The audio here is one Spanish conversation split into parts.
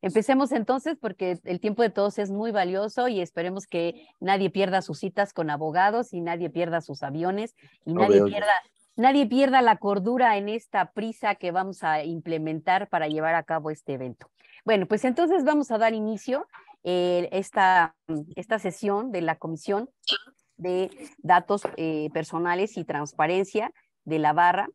Empecemos entonces porque el tiempo de todos es muy valioso y esperemos que nadie pierda sus citas con abogados y nadie pierda sus aviones y nadie pierda nadie pierda la cordura en esta prisa que vamos a implementar para llevar a cabo este evento. Bueno, pues entonces vamos a dar inicio eh, a esta, sesión de la Comisión de Datos eh, Personales y Transparencia de la Barra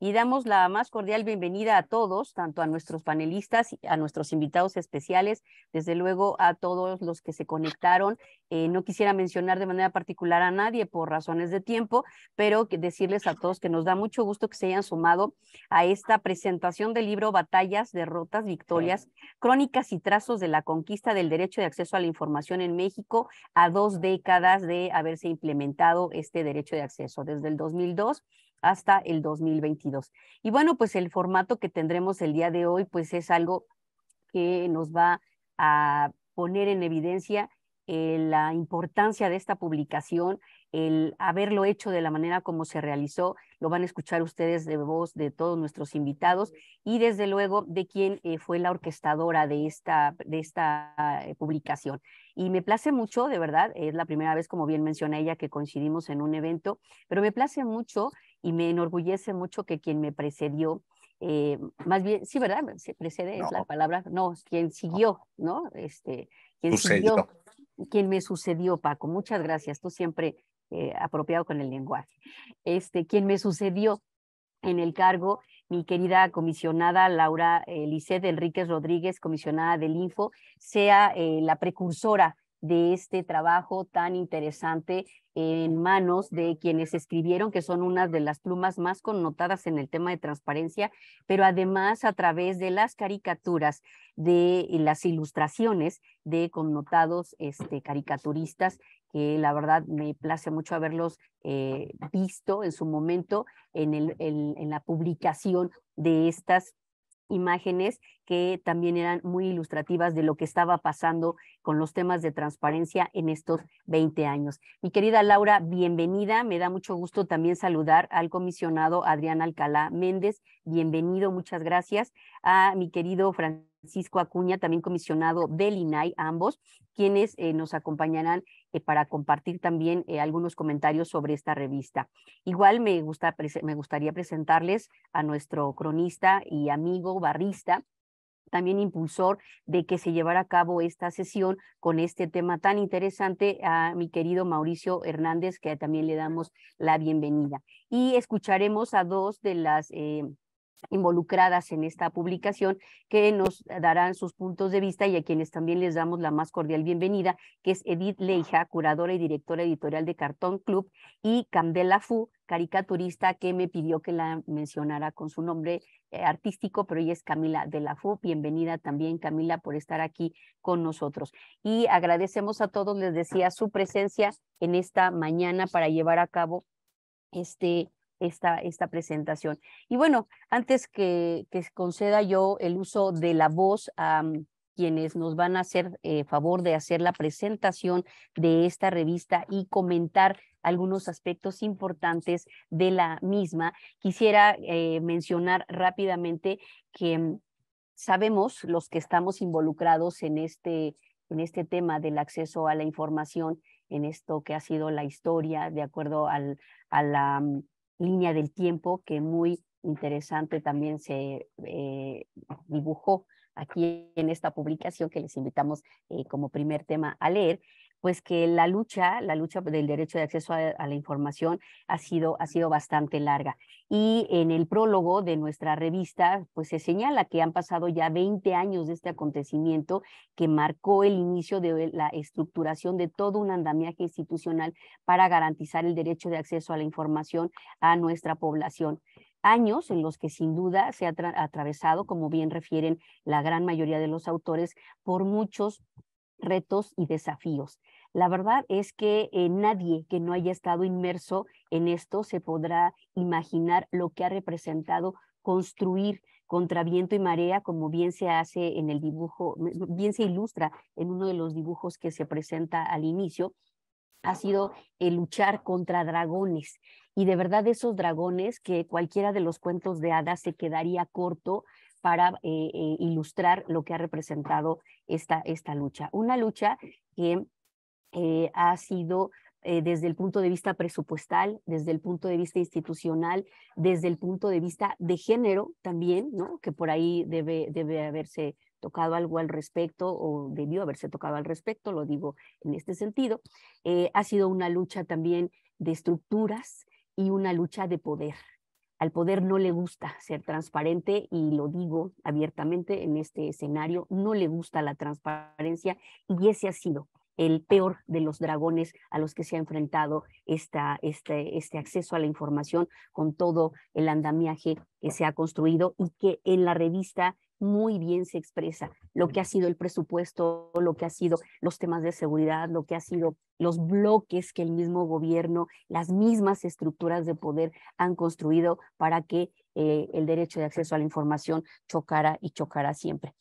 y damos la más cordial bienvenida a todos, tanto a nuestros panelistas, y a nuestros invitados especiales, desde luego a todos los que se conectaron. Eh, no quisiera mencionar de manera particular a nadie por razones de tiempo, pero decirles a todos que nos da mucho gusto que se hayan sumado a esta presentación del libro Batallas, Derrotas, Victorias, Crónicas y Trazos de la Conquista del Derecho de Acceso a la Información en México a dos décadas de haberse implementado este derecho de acceso, desde el 2002 hasta el 2022. Y bueno, pues el formato que tendremos el día de hoy, pues es algo que nos va a poner en evidencia eh, la importancia de esta publicación, el haberlo hecho de la manera como se realizó, lo van a escuchar ustedes de voz de todos nuestros invitados y desde luego de quien eh, fue la orquestadora de esta, de esta eh, publicación. Y me place mucho, de verdad, es la primera vez, como bien menciona ella, que coincidimos en un evento, pero me place mucho y me enorgullece mucho que quien me precedió, eh, más bien, sí, ¿verdad? Se precede es la palabra, no, quien siguió, ¿no? Este, quien siguió, quien me sucedió, Paco, muchas gracias, tú siempre eh, apropiado con el lenguaje. Este, quien me sucedió en el cargo, mi querida comisionada Laura eh, Enríquez Rodríguez, comisionada del Info, sea eh, la precursora de este trabajo tan interesante en manos de quienes escribieron, que son una de las plumas más connotadas en el tema de transparencia, pero además a través de las caricaturas, de las ilustraciones de connotados este, caricaturistas, que la verdad me place mucho haberlos eh, visto en su momento en, el, en la publicación de estas imágenes que también eran muy ilustrativas de lo que estaba pasando con los temas de transparencia en estos 20 años. Mi querida Laura, bienvenida. Me da mucho gusto también saludar al comisionado Adrián Alcalá Méndez. Bienvenido, muchas gracias. A mi querido Francisco Acuña, también comisionado del INAI, ambos, quienes eh, nos acompañarán eh, para compartir también eh, algunos comentarios sobre esta revista. Igual me, gusta, me gustaría presentarles a nuestro cronista y amigo barrista, también impulsor de que se llevara a cabo esta sesión con este tema tan interesante a mi querido Mauricio Hernández, que también le damos la bienvenida. Y escucharemos a dos de las eh, involucradas en esta publicación que nos darán sus puntos de vista y a quienes también les damos la más cordial bienvenida, que es Edith Leija, curadora y directora editorial de Cartón Club, y Candela Fu, caricaturista que me pidió que la mencionara con su nombre eh, artístico, pero ella es Camila de la FU. Bienvenida también, Camila, por estar aquí con nosotros. Y agradecemos a todos, les decía, su presencia en esta mañana para llevar a cabo este esta, esta presentación. Y bueno, antes que, conceda yo el uso de la voz a mm, quienes nos van a hacer eh, favor de hacer la presentación de esta revista y comentar algunos aspectos importantes de la misma, quisiera eh, mencionar rápidamente que mm, sabemos los que estamos involucrados en este, en este tema del acceso a la información, en esto que ha sido la historia de acuerdo al, a la mm, línea del tiempo que muy interesante también se eh, dibujó aquí en esta publicación que les invitamos eh, como primer tema a leer pues que la lucha, la lucha del derecho de acceso a, la información ha sido, ha sido bastante larga. Y en el prólogo de nuestra revista, pues se señala que han pasado ya 20 años de este acontecimiento que marcó el inicio de la estructuración de todo un andamiaje institucional para garantizar el derecho de acceso a la información a nuestra población años en los que sin duda se ha atravesado, como bien refieren la gran mayoría de los autores, por muchos retos y desafíos. La verdad es que eh, nadie que no haya estado inmerso en esto se podrá imaginar lo que ha representado construir contra viento y marea, como bien se hace en el dibujo, bien se ilustra en uno de los dibujos que se presenta al inicio, ha sido el luchar contra dragones. Y de verdad esos dragones que cualquiera de los cuentos de hadas se quedaría corto para eh, eh, ilustrar lo que ha representado esta, esta lucha. Una lucha que eh, ha sido desde el punto de vista presupuestal, desde el punto de vista institucional, desde el punto de vista de género también, que por ahí debe, debe haberse tocado algo al respecto o debió haberse tocado al respecto, lo digo en este sentido. ha sido una lucha también de estructuras y una lucha de poder, al poder no le gusta ser transparente y lo digo abiertamente en este escenario, no le gusta la transparencia y ese ha sido el peor de los dragones a los que se ha enfrentado esta, este, este acceso a la información con todo el andamiaje que se ha construido y que en la revista muy bien se expresa lo que ha sido el presupuesto, lo que ha sido los temas de seguridad, lo que ha sido los bloques que el mismo gobierno, las mismas estructuras de poder han construido para que eh, el derecho de acceso a la información chocara y chocara siempre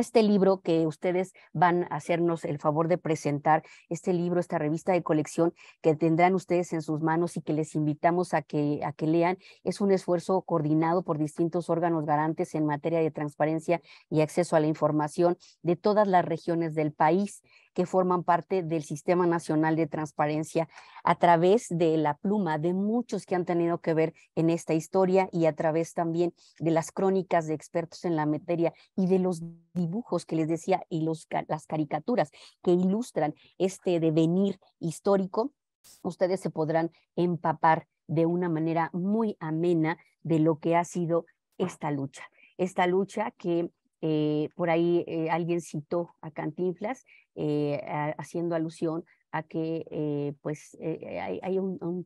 este libro que ustedes van a hacernos el favor de presentar, este libro, esta revista de colección que tendrán ustedes en sus manos y que les invitamos a que, a que lean, es un esfuerzo coordinado por distintos órganos garantes en materia de transparencia y acceso a la información de todas las regiones del país que forman parte del Sistema Nacional de Transparencia a través de la pluma de muchos que han tenido que ver en esta historia y a través también de las crónicas de expertos en la materia y de los dibujos que les decía y los, las caricaturas que ilustran este devenir histórico, ustedes se podrán empapar de una manera muy amena de lo que ha sido esta lucha. Esta lucha que eh, por ahí eh, alguien citó a Cantinflas eh, haciendo alusión a que pues hay,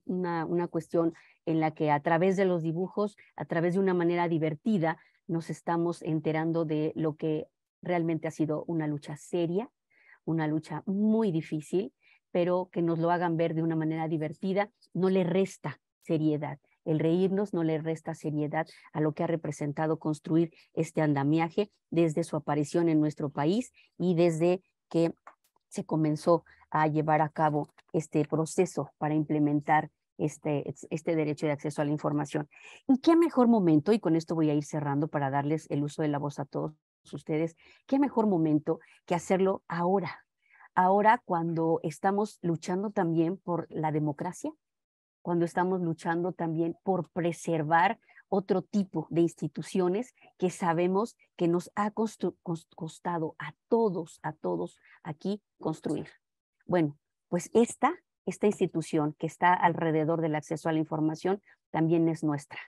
una, una, cuestión en la que a través de los dibujos, a través de una manera divertida, nos estamos enterando de lo que realmente ha sido una lucha seria, una lucha muy difícil, pero que nos lo hagan ver de una manera divertida no le resta seriedad. El reírnos no le resta seriedad a lo que ha representado construir este andamiaje desde su aparición en nuestro país y desde que se comenzó a llevar a cabo este proceso para implementar este, este, derecho de acceso a la información. ¿Y qué mejor momento? Y con esto voy a ir cerrando para darles el uso de la voz a todos ustedes. ¿Qué mejor momento que hacerlo ahora? Ahora cuando estamos luchando también por la democracia, cuando estamos luchando también por preservar otro tipo de instituciones que sabemos que nos ha costado a todos, a todos aquí construir. Bueno, pues esta, esta institución que está alrededor del acceso a la información también es nuestra.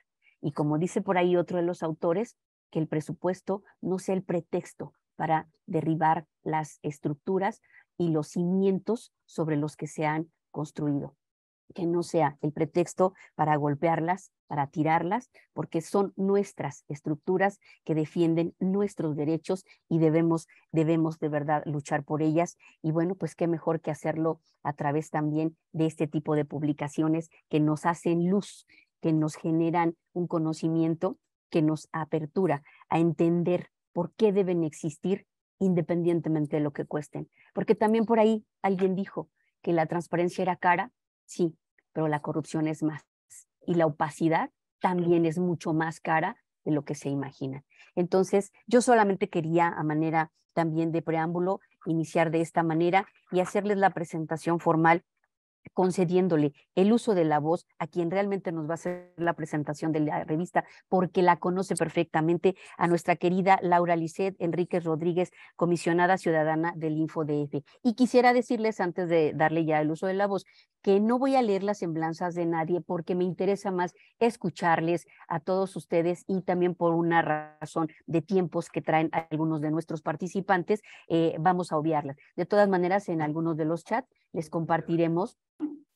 Y como dice por ahí otro de los autores, que el presupuesto no sea el pretexto para derribar las estructuras y los cimientos sobre los que se han construido que no sea el pretexto para golpearlas, para tirarlas, porque son nuestras estructuras que defienden nuestros derechos y debemos, debemos de verdad luchar por ellas. Y bueno, pues qué mejor que hacerlo a través también de este tipo de publicaciones que nos hacen luz, que nos generan un conocimiento, que nos apertura a entender por qué deben existir independientemente de lo que cuesten. Porque también por ahí alguien dijo que la transparencia era cara sí, pero la corrupción es más. Y la opacidad también es mucho más cara de lo que se imagina. Entonces, yo solamente quería, a manera también de preámbulo, iniciar de esta manera y hacerles la presentación formal concediéndole el uso de la voz a quien realmente nos va a hacer la presentación de la revista, porque la conoce perfectamente, a nuestra querida Laura Lisset Enríquez Rodríguez, comisionada ciudadana del InfoDF. Y quisiera decirles, antes de darle ya el uso de la voz, que no voy a leer las semblanzas de nadie porque me interesa más escucharles a todos ustedes y también por una razón de tiempos que traen algunos de nuestros participantes, eh, vamos a obviarlas. De todas maneras, en algunos de los chats les compartiremos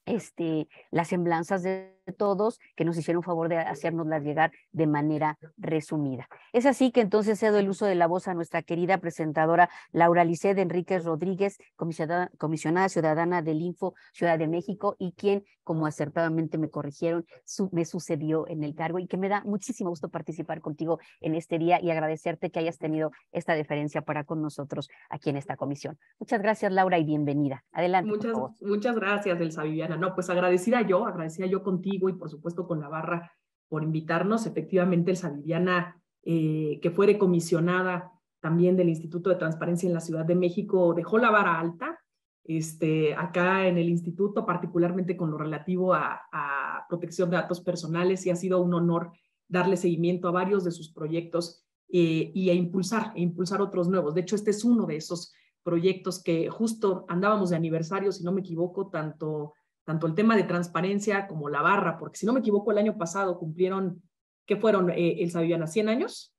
este, las semblanzas de todos que nos hicieron favor de hacernoslas llegar de manera resumida. Es así que entonces cedo el uso de la voz a nuestra querida presentadora Laura Liced Enríquez Rodríguez, comisionada, ciudadana del Info Ciudad de México y quien, como acertadamente me corrigieron, me sucedió en el cargo y que me da muchísimo gusto participar contigo en este día y agradecerte que hayas tenido esta deferencia para con nosotros aquí en esta comisión. Muchas gracias Laura y bienvenida. Adelante. Muchas, muchas gracias, Elsa Viviana. No, pues agradecida yo, agradecida yo contigo y por supuesto con la barra por invitarnos. Efectivamente, el Viviana, eh, que fue comisionada también del Instituto de Transparencia en la Ciudad de México, dejó la vara alta. Este, acá en el instituto, particularmente con lo relativo a, protección de datos personales, y ha sido un honor darle seguimiento a varios de sus proyectos eh, y a impulsar, e impulsar otros nuevos. De hecho, este es uno de esos proyectos que justo andábamos de aniversario, si no me equivoco, tanto tanto el tema de transparencia como la barra, porque si no me equivoco, el año pasado cumplieron, ¿qué fueron, eh, el Sabiana? ¿100 años?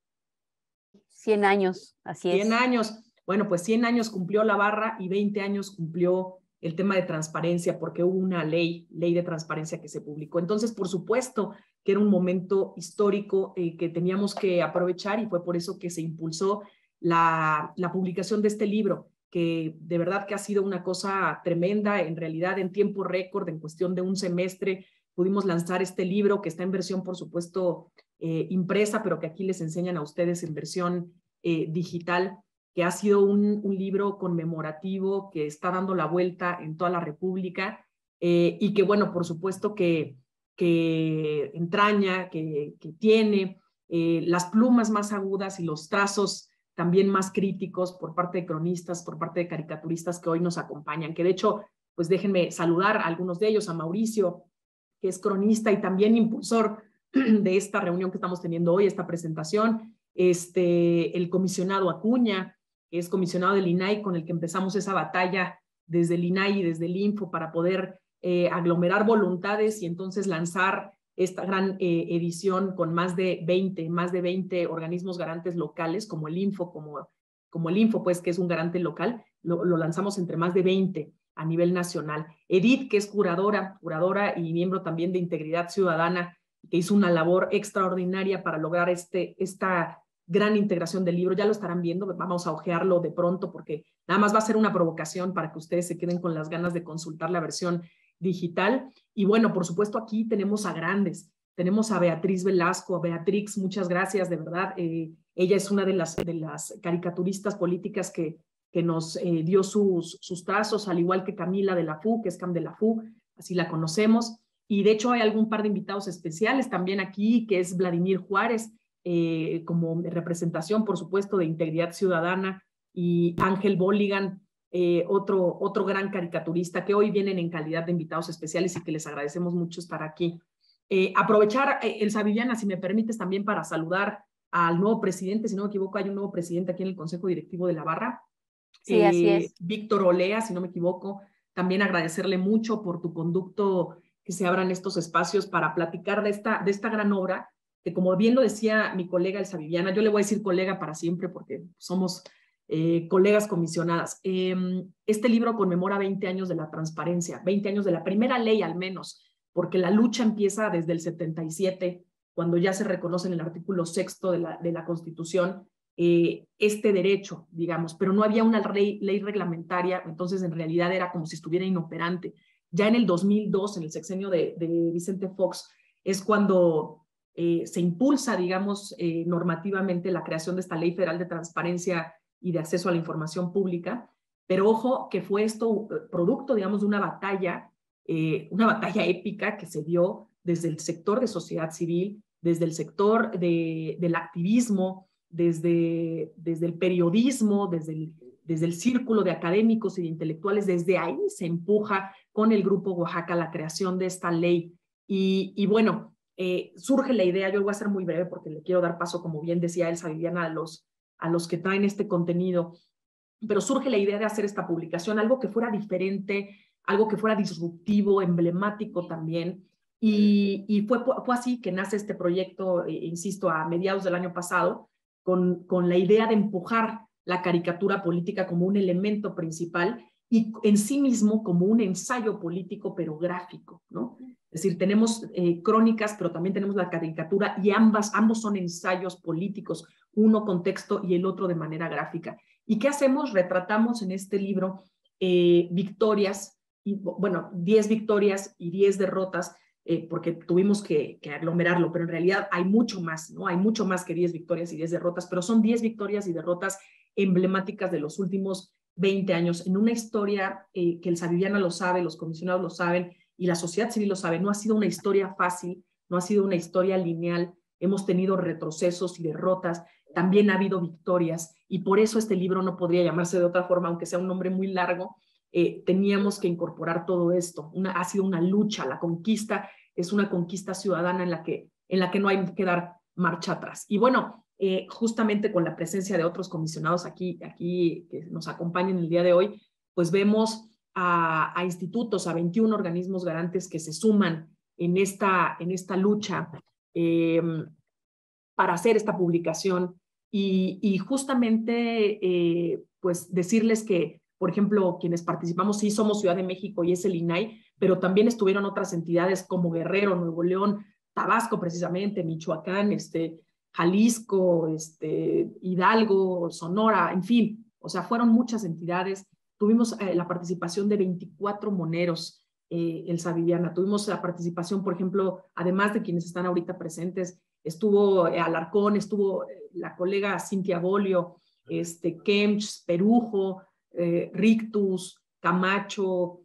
100 años, así es. 100 años. Bueno, pues 100 años cumplió la barra y 20 años cumplió el tema de transparencia, porque hubo una ley, ley de transparencia que se publicó. Entonces, por supuesto que era un momento histórico eh, que teníamos que aprovechar y fue por eso que se impulsó la, la publicación de este libro que de verdad que ha sido una cosa tremenda, en realidad en tiempo récord, en cuestión de un semestre, pudimos lanzar este libro que está en versión, por supuesto, eh, impresa, pero que aquí les enseñan a ustedes en versión eh, digital, que ha sido un, libro conmemorativo que está dando la vuelta en toda la República eh, y que, bueno, por supuesto que, que entraña, que, que tiene las plumas más agudas y los trazos también más críticos por parte de cronistas, por parte de caricaturistas que hoy nos acompañan, que de hecho, pues déjenme saludar a algunos de ellos, a Mauricio, que es cronista y también impulsor de esta reunión que estamos teniendo hoy, esta presentación, este, el comisionado Acuña, que es comisionado del INAI, con el que empezamos esa batalla desde el INAI y desde el INFO para poder eh, aglomerar voluntades y entonces lanzar esta gran eh, edición con más de 20, más de 20 organismos garantes locales, como el Info, como, como el Info, pues que es un garante local, lo, lanzamos entre más de 20 a nivel nacional. Edith, que es curadora, curadora y miembro también de Integridad Ciudadana, que hizo una labor extraordinaria para lograr este, esta gran integración del libro. Ya lo estarán viendo, vamos a hojearlo de pronto porque nada más va a ser una provocación para que ustedes se queden con las ganas de consultar la versión digital. Y bueno, por supuesto, aquí tenemos a grandes. Tenemos a Beatriz Velasco, a Beatrix, muchas gracias, de verdad. Eh, ella es una de las, de las caricaturistas políticas que, que nos eh, dio sus, sus trazos, al igual que Camila de la FU, que es Cam de la FU, así la conocemos. Y de hecho hay algún par de invitados especiales también aquí, que es Vladimir Juárez, eh, como representación, por supuesto, de Integridad Ciudadana, y Ángel Bolligan, eh, otro, otro gran caricaturista que hoy vienen en calidad de invitados especiales y que les agradecemos mucho estar aquí. Eh, aprovechar, el eh, Elsa Viviana, si me permites también para saludar al nuevo presidente, si no me equivoco, hay un nuevo presidente aquí en el Consejo Directivo de la Barra. Sí, así es. Víctor Olea, si no me equivoco, también agradecerle mucho por tu conducto, que se abran estos espacios para platicar de esta, de esta gran obra, que como bien lo decía mi colega Elsa Viviana, yo le voy a decir colega para siempre porque somos eh, colegas comisionadas. Em, este libro conmemora 20 años de la transparencia, 20 años de la primera ley al menos, porque la lucha empieza desde el 77, cuando ya se reconoce en el artículo sexto de la, de la Constitución eh, este derecho, digamos, pero no había una ley, reglamentaria, entonces en realidad era como si estuviera inoperante. Ya en el 2002, en el sexenio de, de Vicente Fox, es cuando eh, se impulsa, digamos, normativamente la creación de esta ley federal de transparencia y de acceso a la información pública, pero ojo que fue esto eh, producto, digamos, de una batalla, eh, una batalla épica que se dio desde el sector de sociedad civil, desde el sector del activismo, desde, desde el periodismo, desde el, desde el círculo de académicos y de intelectuales, desde ahí se empuja con el Grupo Oaxaca la creación de esta ley. Y, bueno, eh, surge la idea, yo voy a ser muy breve porque le quiero dar paso, como bien decía Elsa Viviana, a los, a los que traen este contenido, pero surge la idea de hacer esta publicación, algo que fuera diferente, algo que fuera disruptivo, emblemático también. Y, fue, así que nace este proyecto, eh, insisto, a mediados del año pasado, con, con la idea de empujar la caricatura política como un elemento principal y en sí mismo como un ensayo político, pero gráfico, ¿no? Es decir, tenemos eh, crónicas, pero también tenemos la caricatura y ambas, ambos son ensayos políticos, uno con texto y el otro de manera gráfica. ¿Y qué hacemos? Retratamos en este libro eh, victorias, y, bueno, 10 victorias y 10 derrotas, eh, porque tuvimos que, aglomerarlo, pero en realidad hay mucho más, ¿no? Hay mucho más que 10 victorias y 10 derrotas, pero son 10 victorias y derrotas emblemáticas de los últimos 20 años en una historia eh, que el Saviviana lo sabe, los comisionados lo saben y la sociedad civil lo sabe. No ha sido una historia fácil, no ha sido una historia lineal. Hemos tenido retrocesos y derrotas, también ha habido victorias y por eso este libro no podría llamarse de otra forma, aunque sea un nombre muy largo. Eh, teníamos que incorporar todo esto. ha sido una lucha, la conquista es una conquista ciudadana en la que, en la que no hay que dar marcha atrás. Y bueno, eh, justamente con la presencia de otros comisionados aquí, aquí que nos acompañan el día de hoy, pues vemos a, institutos, a 21 organismos garantes que se suman en esta, en esta lucha eh, para hacer esta publicación y, justamente eh, pues decirles que, por ejemplo, quienes participamos sí somos Ciudad de México y es el INAI, pero también estuvieron otras entidades como Guerrero, Nuevo León, Tabasco precisamente, Michoacán, este, Jalisco, este, Hidalgo, Sonora, en fin, o sea, fueron muchas entidades. Tuvimos eh, la participación de 24 moneros eh, el Tuvimos la participación, por ejemplo, además de quienes están ahorita presentes, estuvo eh, Alarcón, estuvo eh, la colega Cintia Bolio, este, Kemch, Perujo, Rictus, Camacho,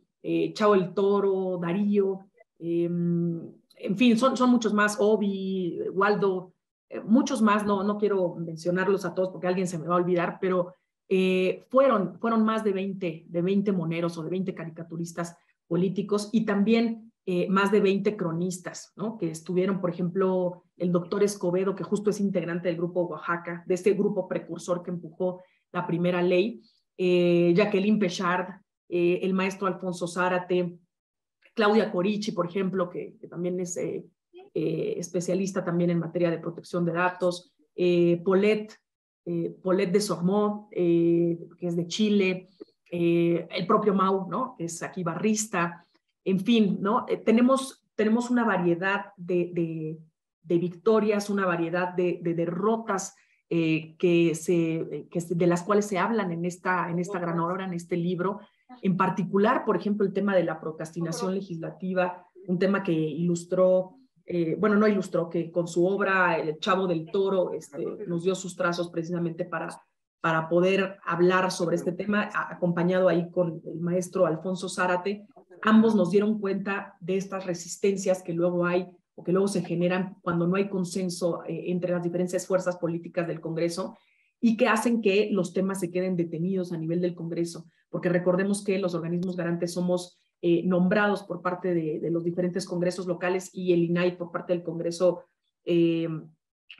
Chao el Toro, Darío, em, en fin, son, son muchos más, Obi, Waldo, eh, muchos más, no, no quiero mencionarlos a todos porque alguien se me va a olvidar, pero eh, fueron, fueron más de 20, de moneros o de 20 caricaturistas políticos y también eh, más de 20 cronistas, ¿no? que estuvieron, por ejemplo, el doctor Escobedo, que justo es integrante del grupo Oaxaca, de este grupo precursor que empujó la primera ley, Jacqueline Pechard, el maestro Alfonso Zárate, Claudia Corichi, por ejemplo, que, también es eh, especialista también en materia de protección de datos, eh, Polet, eh, Polet de Sormont eh, que es de Chile, el propio Mau, ¿no? que es aquí barrista, en fin, ¿no? tenemos, tenemos una variedad de, victorias, una variedad de, derrotas que se, de las cuales se hablan en esta, en esta gran obra, en este libro, en particular, por ejemplo, el tema de la procrastinación legislativa, un tema que ilustró eh, bueno, no ilustró, que con su obra El Chavo del Toro este, nos dio sus trazos precisamente para, para poder hablar sobre este tema, acompañado ahí con el maestro Alfonso Zárate. Ambos nos dieron cuenta de estas resistencias que luego hay o que luego se generan cuando no hay consenso eh, entre las diferentes fuerzas políticas del Congreso y que hacen que los temas se queden detenidos a nivel del Congreso, porque recordemos que los organismos garantes somos eh, nombrados por parte de, los diferentes congresos locales y el INAI por parte del Congreso eh,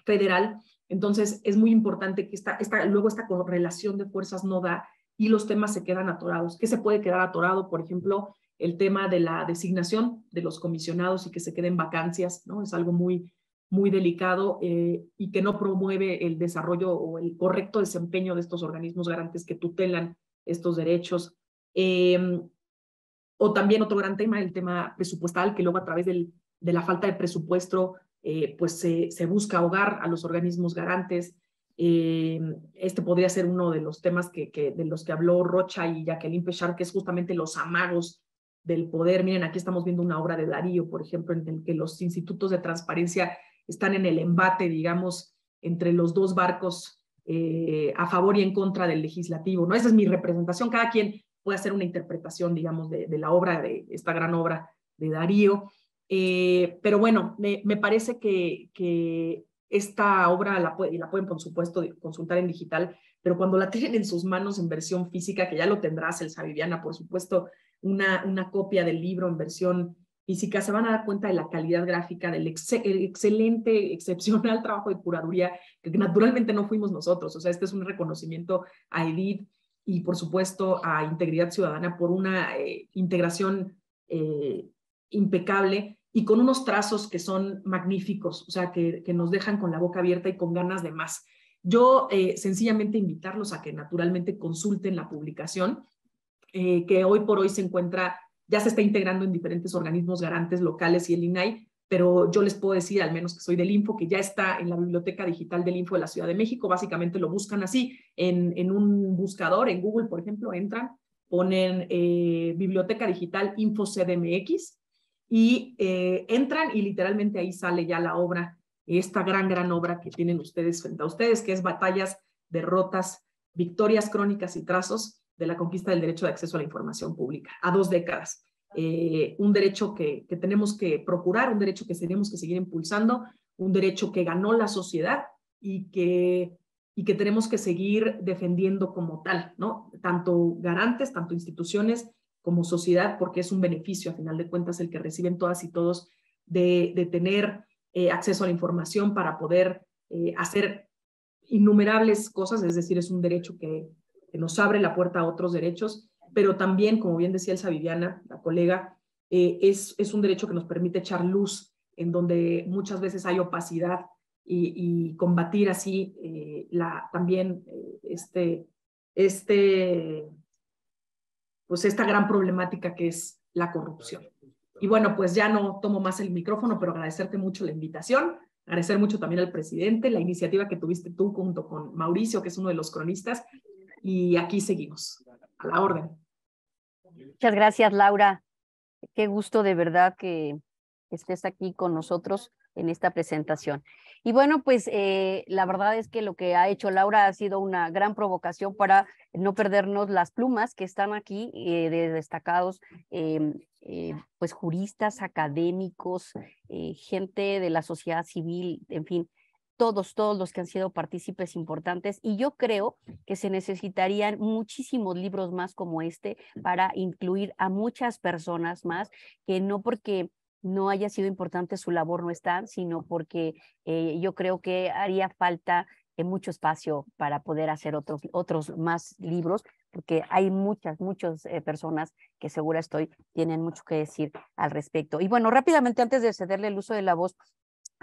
Federal. Entonces, es muy importante que esta, luego esta correlación de fuerzas no da y los temas se quedan atorados. ¿Qué se puede quedar atorado? Por ejemplo, el tema de la designación de los comisionados y que se queden vacancias, ¿no? Es algo muy, muy delicado eh, y que no promueve el desarrollo o el correcto desempeño de estos organismos garantes que tutelan estos derechos. O también otro gran tema, el tema presupuestal, que luego a través del, de la falta de presupuesto, eh, pues se, se, busca ahogar a los organismos garantes. Eh, este podría ser uno de los temas que, de los que habló Rocha y Jacqueline Pechard, que es justamente los amagos del poder. Miren, aquí estamos viendo una obra de Darío, por ejemplo, en el que los institutos de transparencia están en el embate, digamos, entre los dos barcos eh, a favor y en contra del legislativo. ¿no? Esa es mi representación. Cada quien puede hacer una interpretación, digamos, de, la obra, de esta gran obra de Darío. Eh, pero bueno, me, parece que, esta obra la, la pueden, por supuesto, consultar en digital, pero cuando la tienen en sus manos en versión física, que ya lo tendrás, el Viviana, por supuesto, una, copia del libro en versión física, se van a dar cuenta de la calidad gráfica, del excelente, excepcional trabajo de curaduría, que naturalmente no fuimos nosotros, o sea, este es un reconocimiento a Edith y por supuesto a Integridad Ciudadana por una eh, integración eh, impecable y con unos trazos que son magníficos, o sea, que, nos dejan con la boca abierta y con ganas de más. Yo eh, sencillamente invitarlos a que naturalmente consulten la publicación, que hoy por hoy se encuentra, ya se está integrando en diferentes organismos garantes locales y el INAI, pero yo les puedo decir, al menos que soy del Info, que ya está en la biblioteca digital del Info de la Ciudad de México. Básicamente lo buscan así en, un buscador, en Google, por ejemplo, entran, ponen eh, biblioteca digital Info CDMX y eh, entran y literalmente ahí sale ya la obra, esta gran, gran obra que tienen ustedes frente a ustedes, que es Batallas, Derrotas, Victorias, Crónicas y Trazos de la Conquista del Derecho de Acceso a la Información Pública, a dos décadas. Eh, un derecho que, que tenemos que procurar, un derecho que tenemos que seguir impulsando, un derecho que ganó la sociedad y que y que tenemos que seguir defendiendo como tal, ¿no? Tanto garantes, tanto instituciones como sociedad, porque es un beneficio, a final de cuentas, el que reciben todas y todos de, tener eh, acceso a la información para poder eh, hacer innumerables cosas, es decir, es un derecho que, nos abre la puerta a otros derechos pero también, como bien decía Elsa Viviana, la colega, eh, es, es, un derecho que nos permite echar luz en donde muchas veces hay opacidad y, combatir así eh, la, también eh, este, este, pues esta gran problemática que es la corrupción. Y bueno, pues ya no tomo más el micrófono, pero agradecerte mucho la invitación, agradecer mucho también al presidente, la iniciativa que tuviste tú junto con Mauricio, que es uno de los cronistas, y aquí seguimos, a la orden. Muchas gracias, Laura. Qué gusto de verdad que estés aquí con nosotros en esta presentación. Y bueno, pues eh, la verdad es que lo que ha hecho Laura ha sido una gran provocación para no perdernos las plumas que están aquí eh, de destacados, em, eh, pues juristas, académicos, gente de la sociedad civil, en fin, todos, todos los que han sido partícipes importantes y yo creo que se necesitarían muchísimos libros más como este para incluir a muchas personas más que no porque no haya sido importante su labor no están, sino porque eh, yo creo que haría falta eh, mucho espacio para poder hacer otros, otros más libros, porque hay muchas, muchas eh, personas que segura estoy tienen mucho que decir al respecto. Y bueno, rápidamente antes de cederle el uso de la voz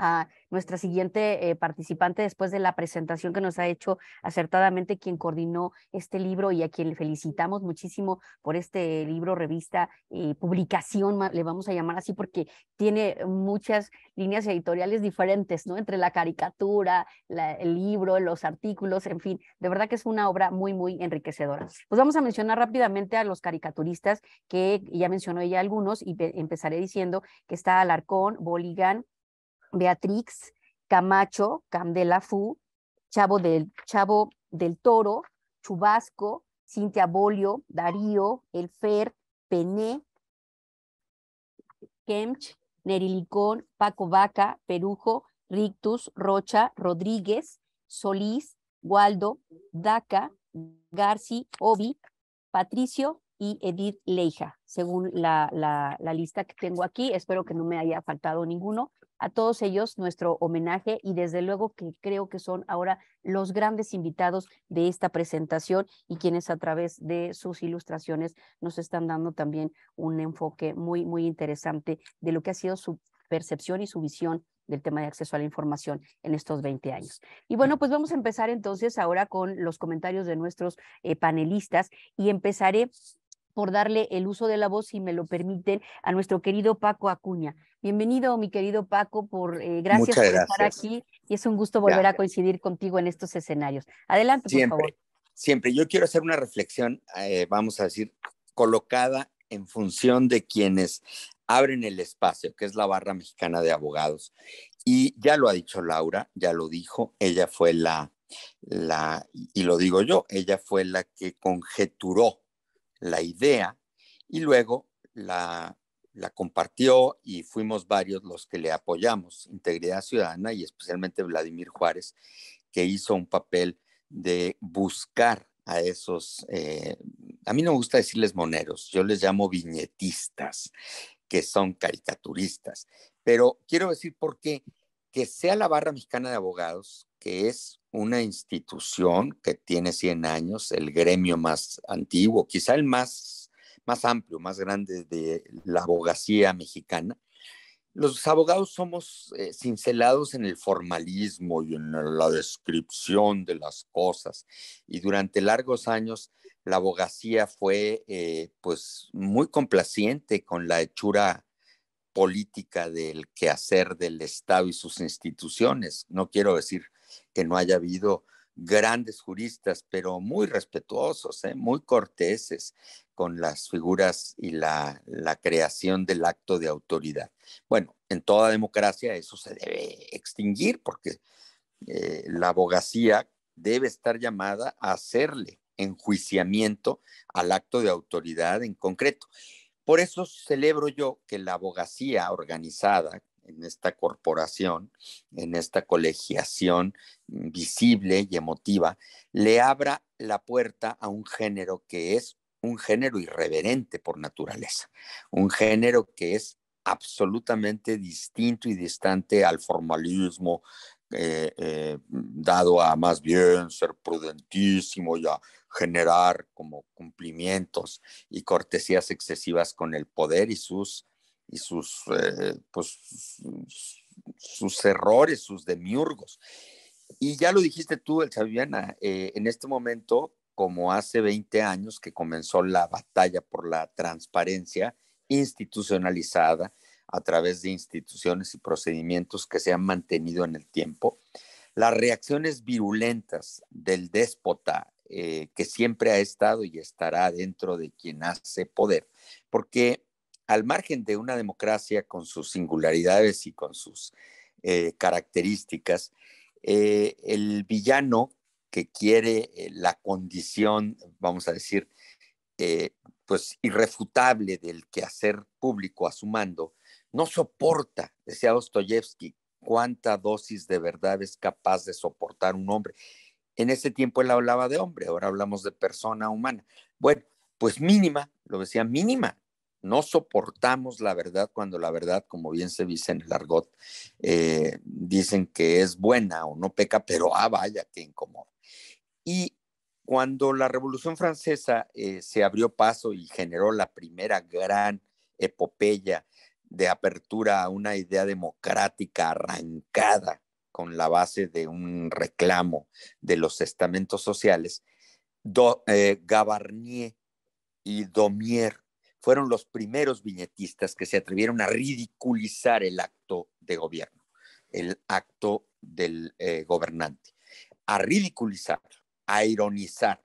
a nuestra siguiente eh, participante después de la presentación que nos ha hecho acertadamente quien coordinó este libro y a quien le felicitamos muchísimo por este libro, revista, y eh, publicación, le vamos a llamar así porque tiene muchas líneas editoriales diferentes, ¿no? Entre la caricatura, el libro, los artículos, en fin, de verdad que es una obra muy, muy enriquecedora. Pues vamos a mencionar rápidamente a los caricaturistas que ya mencionó ella algunos y empezaré diciendo que está Alarcón, Boligan, Beatrix, Camacho, Candela Fu, Chavo del, Chavo del Toro, Chubasco, Cintia Bolio, Darío, Elfer, Pené, Kemch, Nerilicón, Paco Vaca, Perujo, Rictus, Rocha, Rodríguez, Solís, Waldo, Daca, Garci, Obi, Patricio y Edith Leija, según la lista que tengo aquí. Espero que no me haya faltado ninguno a todos ellos nuestro homenaje y desde luego que creo que son ahora los grandes invitados de esta presentación y quienes a través de sus ilustraciones nos están dando también un enfoque muy, muy interesante de lo que ha sido su percepción y su visión del tema de acceso a la información en estos 20 años. Y bueno, pues vamos a empezar entonces ahora con los comentarios de nuestros eh, panelistas y empezaré por darle el uso de la voz, si me lo permiten, a nuestro querido Paco Acuña. Bienvenido, mi querido Paco, por eh, gracias por estar aquí y es un gusto volver a coincidir contigo en estos escenarios. Adelante, por favor. Siempre, yo quiero hacer una reflexión, eh, vamos a decir, colocada en función de quienes abren el espacio, que es la barra mexicana de abogados. Y ya lo ha dicho Laura, ya lo dijo, ella fue la, la y lo digo yo, ella fue la que conjeturó la idea y luego la, la compartió y fuimos varios los que le apoyamos, Integridad Ciudadana y especialmente Vladimir Juárez, que hizo un papel de buscar a esos, eh, a mí no me gusta decirles moneros, yo les llamo viñetistas, que son caricaturistas, pero quiero decir por qué que sea la barra mexicana de abogados, que es una institución que tiene 100 años, el gremio más antiguo, quizá el más, más amplio, más grande de la abogacía mexicana. Los abogados somos eh, cincelados en el formalismo y en la descripción de las cosas. Y durante largos años la abogacía fue eh, pues muy complaciente con la hechura política del quehacer del Estado y sus instituciones. No quiero decir que no haya habido grandes juristas, pero muy respetuosos, ¿eh? muy corteses con las figuras y la, creación del acto de autoridad. Bueno, en toda democracia eso se debe extinguir porque eh, la abogacía debe estar llamada a hacerle enjuiciamiento al acto de autoridad en concreto. Por eso celebro yo que la abogacía organizada, en esta corporación, en esta colegiación visible y emotiva, le abra la puerta a un género que es un género irreverente por naturaleza, un género que es absolutamente distinto y distante al formalismo eh, eh, dado a más bien ser prudentísimo y a generar como cumplimientos y cortesías excesivas con el poder y sus y eh, pues, sus, sus, errores, sus demiurgos. Y ya lo dijiste tú, El Chaviana, eh, en este momento, como hace 20 años que comenzó la batalla por la transparencia institucionalizada a través de instituciones y procedimientos que se han mantenido en el tiempo, las reacciones virulentas del déspota eh, que siempre ha estado y estará dentro de quien hace poder, porque al margen de una democracia con sus singularidades y con sus eh, características, eh, el villano que quiere eh, la condición, vamos a decir, pues irrefutable del quehacer público a su mando, no soporta, decía Dostoyevsky, cuánta dosis de verdad es capaz de soportar un hombre. En ese tiempo él hablaba de hombre, ahora hablamos de persona humana. Bueno, pues mínima, lo decía mínima, no soportamos la verdad cuando la verdad, como bien se dice en el argot, eh, dicen que es buena o no peca, pero ah, vaya, que incomoda. Y cuando la Revolución Francesa eh, se abrió paso y generó la primera gran epopeya de apertura a una idea democrática arrancada con la base de un reclamo de los estamentos sociales, eh, Gabarnier y Domier fueron los primeros viñetistas que se atrevieron a ridiculizar el acto de gobierno, el acto del eh, gobernante, a ridiculizar, a ironizar,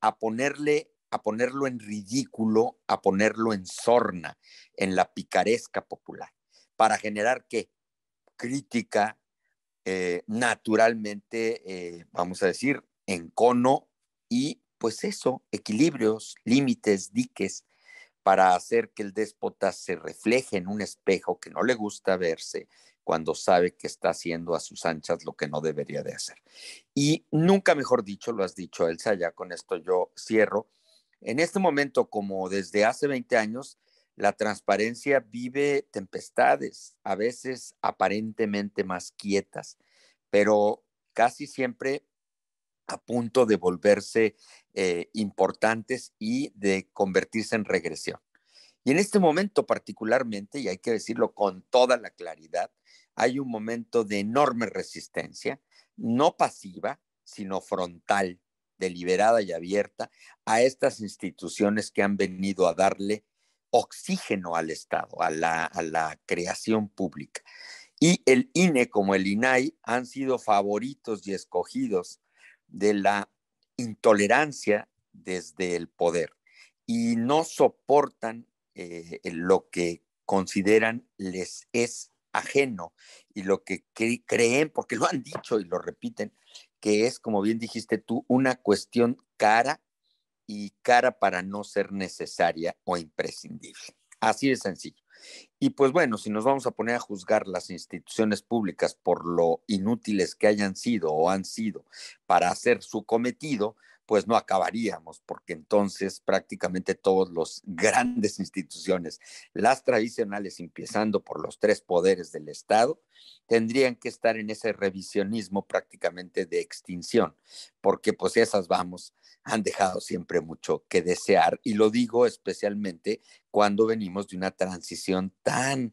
a ponerle a ponerlo en ridículo, a ponerlo en sorna, en la picaresca popular, para generar qué? Crítica, eh, naturalmente, eh, vamos a decir, en cono, y pues eso, equilibrios, límites, diques, para hacer que el déspota se refleje en un espejo que no le gusta verse cuando sabe que está haciendo a sus anchas lo que no debería de hacer. Y nunca mejor dicho, lo has dicho, Elsa, ya con esto yo cierro. En este momento, como desde hace 20 años, la transparencia vive tempestades, a veces aparentemente más quietas, pero casi siempre a punto de volverse eh, importantes y de convertirse en regresión. Y en este momento particularmente, y hay que decirlo con toda la claridad, hay un momento de enorme resistencia, no pasiva, sino frontal, deliberada y abierta, a estas instituciones que han venido a darle oxígeno al Estado, a la creación pública. Y el INE como el INAI han sido favoritos y escogidos de la intolerancia desde el poder y no soportan eh, lo que consideran les es ajeno y lo que creen, porque lo han dicho y lo repiten, que es, como bien dijiste tú, una cuestión cara y cara para no ser necesaria o imprescindible. Así de sencillo. Y pues bueno, si nos vamos a poner a juzgar las instituciones públicas por lo inútiles que hayan sido o han sido para hacer su cometido, pues no acabaríamos, porque entonces prácticamente todas las grandes instituciones, las tradicionales, empezando por los tres poderes del Estado, tendrían que estar en ese revisionismo prácticamente de extinción, porque pues esas vamos, han dejado siempre mucho que desear, y lo digo especialmente cuando venimos de una transición tan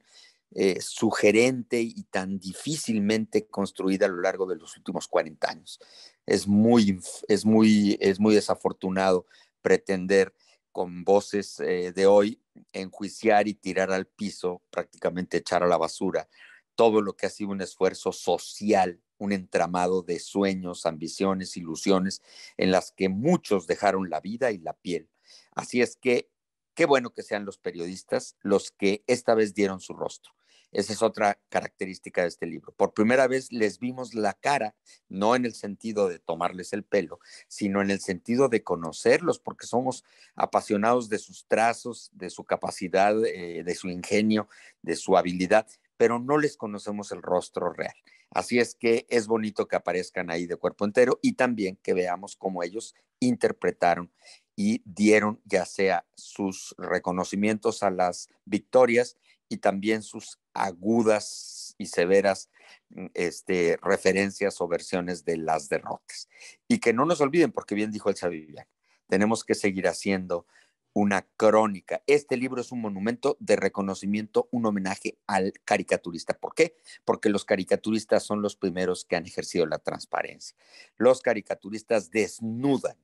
eh, sugerente y tan difícilmente construida a lo largo de los últimos 40 años. Es muy, es muy, es muy desafortunado pretender con voces eh, de hoy enjuiciar y tirar al piso, prácticamente echar a la basura todo lo que ha sido un esfuerzo social, un entramado de sueños, ambiciones, ilusiones en las que muchos dejaron la vida y la piel. Así es que Qué bueno que sean los periodistas los que esta vez dieron su rostro. Esa es otra característica de este libro. Por primera vez les vimos la cara, no en el sentido de tomarles el pelo, sino en el sentido de conocerlos, porque somos apasionados de sus trazos, de su capacidad, eh, de su ingenio, de su habilidad, pero no les conocemos el rostro real. Así es que es bonito que aparezcan ahí de cuerpo entero y también que veamos cómo ellos interpretaron y dieron ya sea sus reconocimientos a las victorias y también sus agudas y severas mm, este, referencias o versiones de las derrotas. Y que no nos olviden, porque bien dijo el Xavier, tenemos que seguir haciendo una crónica. Este libro es un monumento de reconocimiento, un homenaje al caricaturista. ¿Por qué? Porque los caricaturistas son los primeros que han ejercido la transparencia. Los caricaturistas desnudan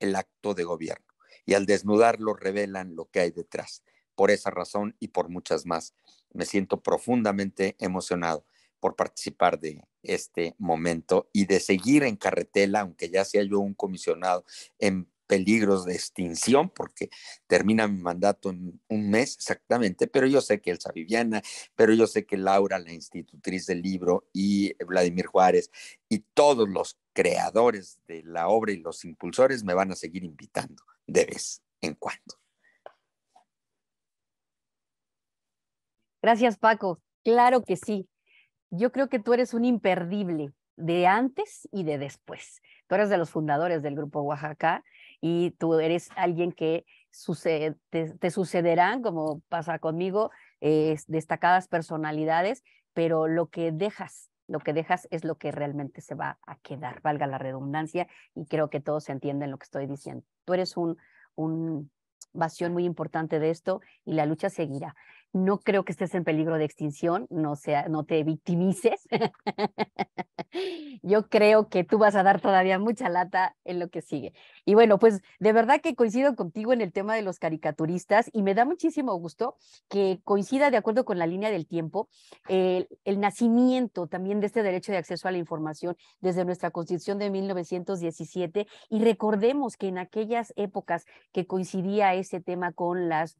el acto de gobierno y al desnudarlo revelan lo que hay detrás. Por esa razón y por muchas más, me siento profundamente emocionado por participar de este momento y de seguir en carretela, aunque ya sea yo un comisionado, en peligros de extinción, porque termina mi mandato en un mes exactamente, pero yo sé que Elsa Viviana, pero yo sé que Laura, la institutriz del libro, y Vladimir Juárez, y todos los creadores de la obra y los impulsores me van a seguir invitando de vez en cuando. Gracias, Paco. Claro que sí. Yo creo que tú eres un imperdible de antes y de después. Tú eres de los fundadores del Grupo Oaxaca y tú eres alguien que te, sucederán, como pasa conmigo, destacadas personalidades, pero lo que dejas, lo que dejas es lo que realmente se va a quedar, valga la redundancia, y creo que todos entienden lo que estoy diciendo. Tú eres un, un muy importante de esto y la lucha seguirá no creo que estés en peligro de extinción, no, sea, no te victimices. Yo creo que tú vas a dar todavía mucha lata en lo que sigue. Y bueno, pues de verdad que coincido contigo en el tema de los caricaturistas y me da muchísimo gusto que coincida de acuerdo con la línea del tiempo el, nacimiento también de este derecho de acceso a la información desde nuestra constitución de 1917 y recordemos que en aquellas épocas que coincidía ese tema con las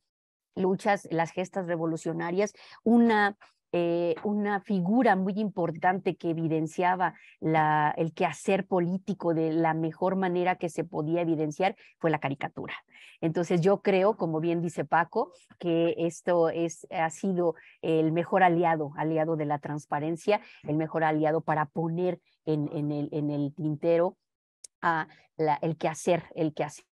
luchas, las gestas revolucionarias, una, eh, una figura muy importante que evidenciaba la, el quehacer político de la mejor manera que se podía evidenciar fue la caricatura. Entonces yo creo, como bien dice Paco, que esto es, ha sido el mejor aliado, aliado de la transparencia, el mejor aliado para poner en, el, en el tintero a el quehacer, el quehacer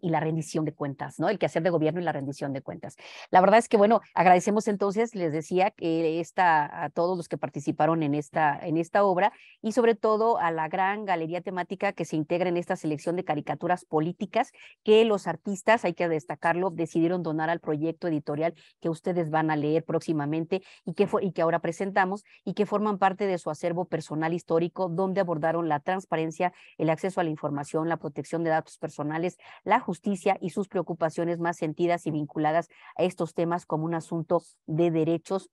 y la rendición de cuentas, ¿no? El quehacer de gobierno y la rendición de cuentas. La verdad es que, bueno, agradecemos entonces, les decía, que esta, a todos los que participaron en esta, en esta obra y sobre todo a la gran galería temática que se integra en esta selección de caricaturas políticas que los artistas, hay que destacarlo, decidieron donar al proyecto editorial que ustedes van a leer próximamente y que, y que ahora presentamos y que forman parte de su acervo personal histórico donde abordaron la transparencia, el acceso a la información, la protección de datos personales, la justicia y sus preocupaciones más sentidas y vinculadas a estos temas como un asunto de derechos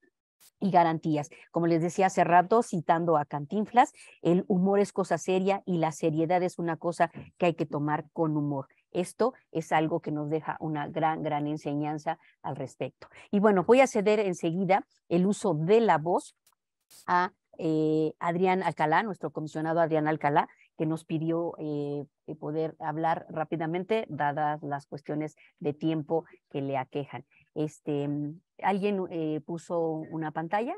y garantías. Como les decía hace rato, citando a Cantinflas, el humor es cosa seria y la seriedad es una cosa que hay que tomar con humor. Esto es algo que nos deja una gran, gran enseñanza al respecto. Y bueno, voy a ceder enseguida el uso de la voz a eh, Adrián Alcalá, nuestro comisionado Adrián Alcalá, que nos pidió eh, eh, poder hablar rápidamente, dadas las cuestiones de tiempo que le aquejan. Este, ¿Alguien eh, puso una pantalla?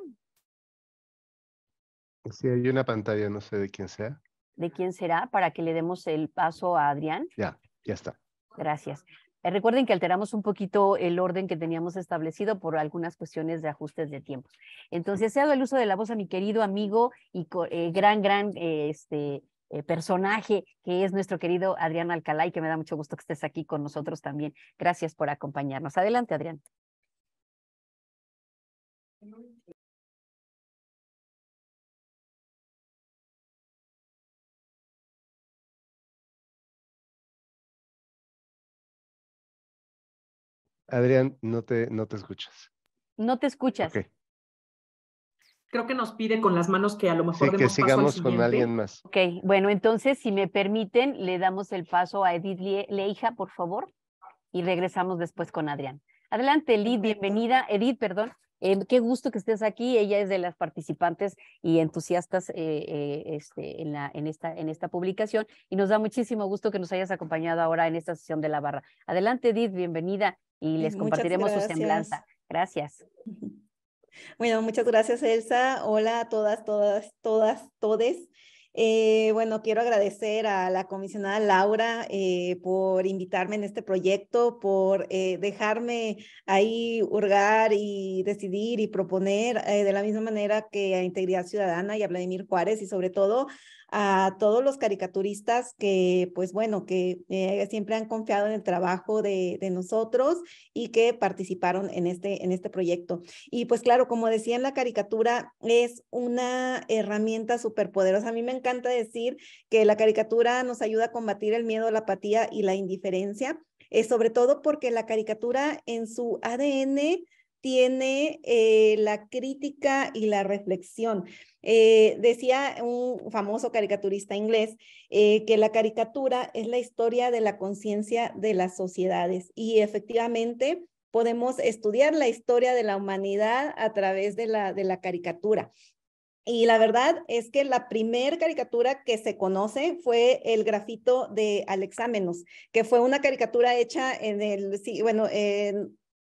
Sí, hay una pantalla, no sé de quién sea. ¿De quién será? Para que le demos el paso a Adrián. Ya, ya está. Gracias. Recuerden que alteramos un poquito el orden que teníamos establecido por algunas cuestiones de ajustes de tiempo. Entonces, dado el uso de la voz a mi querido amigo y gran, gran este, eh, personaje que es nuestro querido Adrián Alcalá y que me da mucho gusto que estés aquí con nosotros también. Gracias por acompañarnos. Adelante, Adrián. Adrián, no te, no te escuchas. No te escuchas creo que nos pide con las manos que a lo mejor... que sigamos con alguien más. Ok, bueno, entonces si me permiten, le damos el paso a Edith Leija, por favor, y regresamos después con Adrián. Adelante, Edith, bienvenida. Edith, perdón. Em, qué gusto que estés aquí. Ella es de las participantes y entusiastas eh, eh, este, en, esta, en esta publicación y nos da muchísimo gusto que nos hayas acompañado ahora en esta sesión de la barra. Adelante, Edith, bienvenida y les compartiremos su semblanza. Gracias. Bueno, muchas gracias, Elsa. Hola a todas, todas, todas, todes. Eh, bueno, quiero agradecer a la comisionada Laura eh, por invitarme en este proyecto, por eh, dejarme ahí hurgar y decidir y proponer de la misma manera que a Integridad Ciudadana y a Vladimir Juárez y sobre todo a todos los caricaturistas que, pues bueno, que eh, siempre han confiado en el trabajo de, nosotros y que participaron en este, en este proyecto. Y pues claro, como decía la caricatura, es una herramienta súper poderosa. A mí me encanta decir que la caricatura nos ayuda a combatir el miedo, la apatía y la indiferencia, es eh, sobre todo porque la caricatura en su ADN tiene eh, la crítica y la reflexión. Eh, decía un famoso caricaturista inglés eh, que la caricatura es la historia de la conciencia de las sociedades y efectivamente podemos estudiar la historia de la humanidad a través de la, de la caricatura. Y la verdad es que la primer caricatura que se conoce fue el grafito de Alexámenos, que fue una caricatura hecha en el, bueno,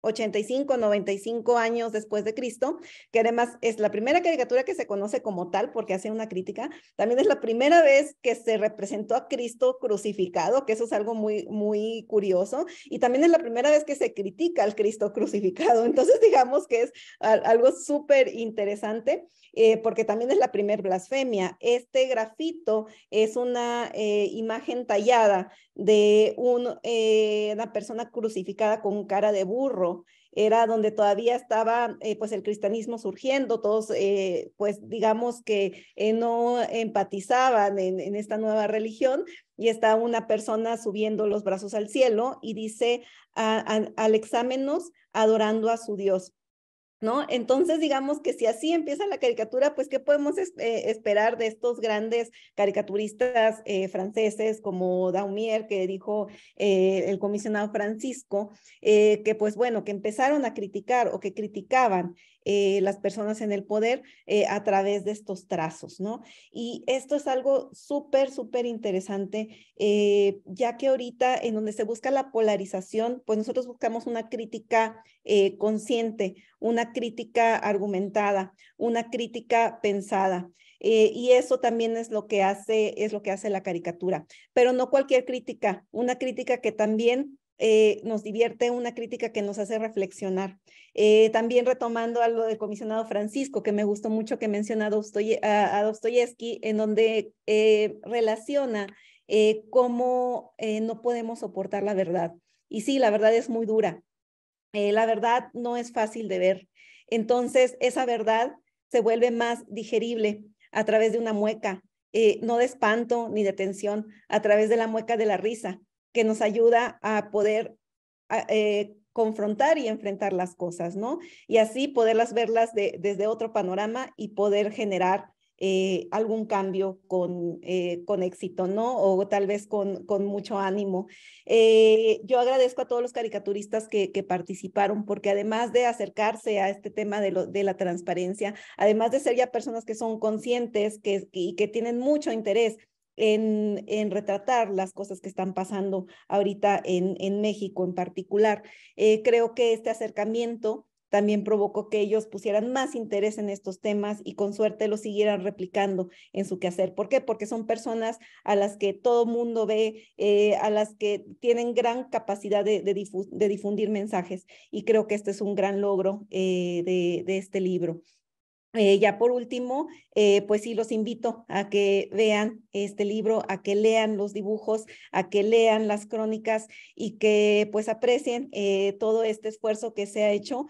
85, 95 años después de Cristo, que además es la primera caricatura que se conoce como tal porque hace una crítica. También es la primera vez que se representó a Cristo crucificado, que eso es algo muy, muy curioso. Y también es la primera vez que se critica al Cristo crucificado. Entonces, digamos que es algo súper interesante eh, porque también es la primera blasfemia. Este grafito es una eh, imagen tallada de eh, una persona crucificada con cara de burro. Era donde todavía estaba eh, pues el cristianismo surgiendo, todos eh, pues digamos que no empatizaban en, esta nueva religión y está una persona subiendo los brazos al cielo y dice al exámenos adorando a su Dios. ¿no? Entonces, digamos que si así empieza la caricatura, pues, ¿qué podemos eh, esperar de estos grandes caricaturistas eh, franceses como Daumier, que dijo eh, el comisionado Francisco, que pues bueno, que empezaron a criticar o que criticaban eh, las personas en el poder eh, a través de estos trazos, ¿no? Y esto es algo súper, súper interesante, eh, ya que ahorita en donde se busca la polarización, pues nosotros buscamos una crítica consciente, una crítica argumentada, una crítica pensada. y eso también es lo que hace es lo que hace la caricatura pero no cualquier crítica una crítica que también eh, nos divierte una crítica que nos hace reflexionar. Eh, también retomando algo del comisionado Francisco, que me gustó mucho que menciona a, Dostoyevsky, en donde eh, relaciona cómo no podemos soportar la verdad. Y sí, la verdad es muy dura. la verdad no es fácil de ver. Entonces, esa verdad se vuelve más digerible a través de una mueca, no de espanto ni de tensión, a través de la mueca de la risa, que nos ayuda a poder eh, confrontar y enfrentar las cosas, ¿no? Y así poderlas verlas de, desde otro panorama y poder generar eh, algún cambio con, eh, con éxito, ¿no? O tal vez con, con mucho ánimo. yo agradezco a todos los caricaturistas que, que, participaron, porque además de acercarse a este tema de, la transparencia, además de ser ya personas que son conscientes que, y que tienen mucho interés en, retratar las cosas que están pasando ahorita en, México en particular. Eh, creo que este acercamiento también provocó que ellos pusieran más interés en estos temas y con suerte lo siguieran replicando en su quehacer. ¿Por qué? Porque son personas a las que todo mundo ve, eh, a las que tienen gran capacidad de, difundir mensajes y creo que este es un gran logro eh, de este libro. Eh, ya por último, eh, pues sí, los invito a que vean este libro, a que lean los dibujos, a que lean las crónicas y que pues aprecien eh, todo este esfuerzo que se ha hecho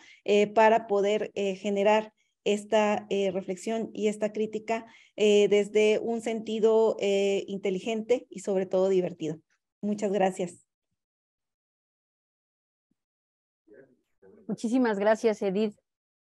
para poder generar esta reflexión y esta crítica desde un sentido inteligente y sobre todo divertido. Muchas gracias. Muchísimas gracias, Edith